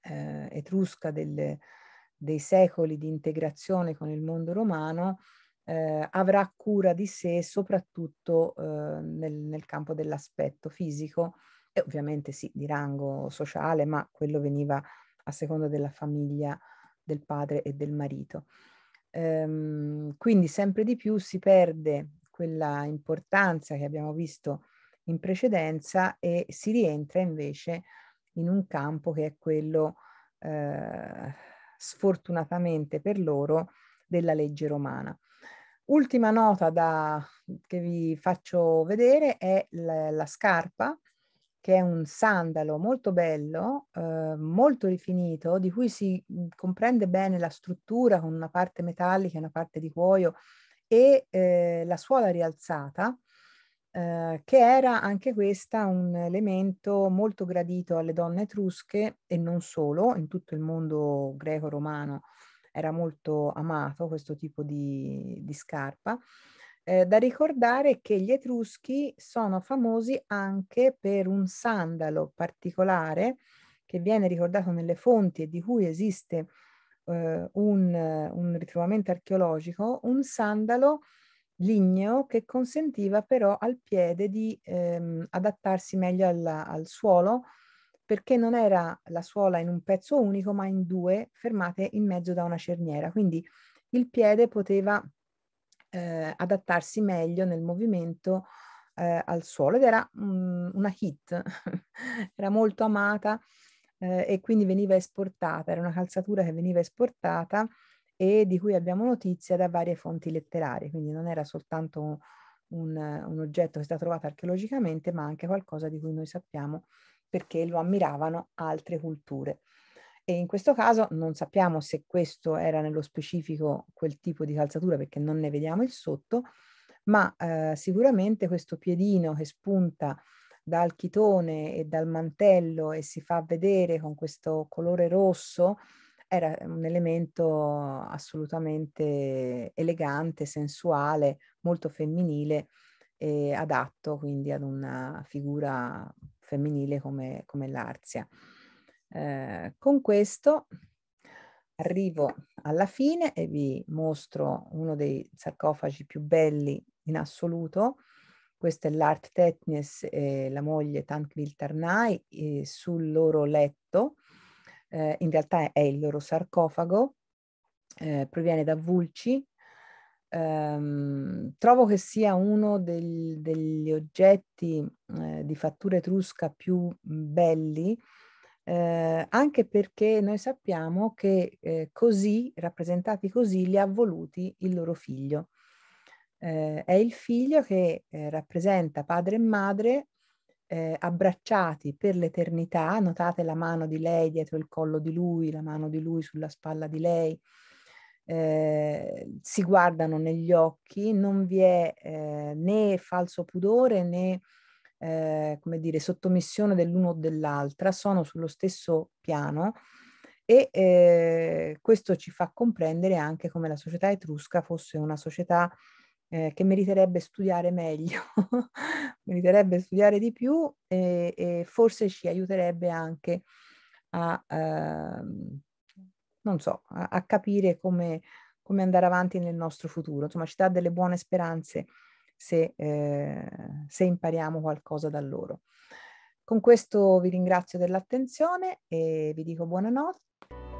eh, etrusca del, dei secoli di integrazione con il mondo romano eh, avrà cura di sé soprattutto eh, nel, nel, campo dell'aspetto fisico e ovviamente sì di rango sociale, ma quello veniva a seconda della famiglia del padre e del marito. Ehm, quindi sempre di più si perde quella importanza che abbiamo visto in precedenza e si rientra invece in un campo che è quello eh, sfortunatamente per loro della legge romana. Ultima nota da, che vi faccio vedere è la, la, scarpa, che è un sandalo molto bello, eh, molto rifinito, di cui si mm, comprende bene la struttura con una parte metallica e una parte di cuoio e eh, la suola rialzata, eh, che era anche questa un elemento molto gradito alle donne etrusche e non solo, in tutto il mondo greco-romano era molto amato questo tipo di, di scarpa. Eh, da ricordare che gli Etruschi sono famosi anche per un sandalo particolare che viene ricordato nelle fonti e di cui esiste eh, un, eh, un ritrovamento archeologico, un sandalo ligneo che consentiva però al piede di ehm, adattarsi meglio alla, al suolo perché non era la suola in un pezzo unico ma in due fermate in mezzo da una cerniera. Quindi il piede poteva eh, adattarsi meglio nel movimento eh, al suolo ed era mh, mm, una hit, era molto amata eh, e quindi veniva esportata, era una calzatura che veniva esportata e di cui abbiamo notizia da varie fonti letterarie, quindi non era soltanto un, un oggetto che è stato trovato archeologicamente, ma anche qualcosa di cui noi sappiamo perché lo ammiravano altre culture. E in questo caso non sappiamo se questo era nello specifico quel tipo di calzatura perché non ne vediamo il sotto, ma eh, sicuramente questo piedino che spunta dal chitone e dal mantello e si fa vedere con questo colore rosso, era un elemento assolutamente elegante, sensuale, molto femminile e adatto quindi ad una figura femminile come, come l'Arzia. Eh, con questo arrivo alla fine e vi mostro uno dei sarcofagi più belli in assoluto, questo è l'Art Tetnes e la moglie Tankvil Tarnai sul loro letto, eh, in realtà è il loro sarcofago, eh, proviene da Vulci. Um, trovo che sia uno del, degli oggetti eh, di fattura etrusca più belli, eh, anche perché noi sappiamo che eh, così, rappresentati così, li ha voluti il loro figlio eh, è il figlio che eh, rappresenta padre e madre eh, abbracciati per l'eternità, notate la mano di lei dietro il collo di lui, la mano di lui sulla spalla di lei, eh, si guardano negli occhi, non vi è eh, né falso pudore né eh, come dire, sottomissione dell'uno o dell'altra, sono sullo stesso piano e eh, questo ci fa comprendere anche come la società etrusca fosse una società eh, che meriterebbe studiare meglio, meriterebbe studiare di più e, e, forse ci aiuterebbe anche a, ehm, non so, a, a capire come, come, andare avanti nel nostro futuro. Insomma, ci dà delle buone speranze se, eh, se impariamo qualcosa da loro. Con questo vi ringrazio dell'attenzione e vi dico buonanotte.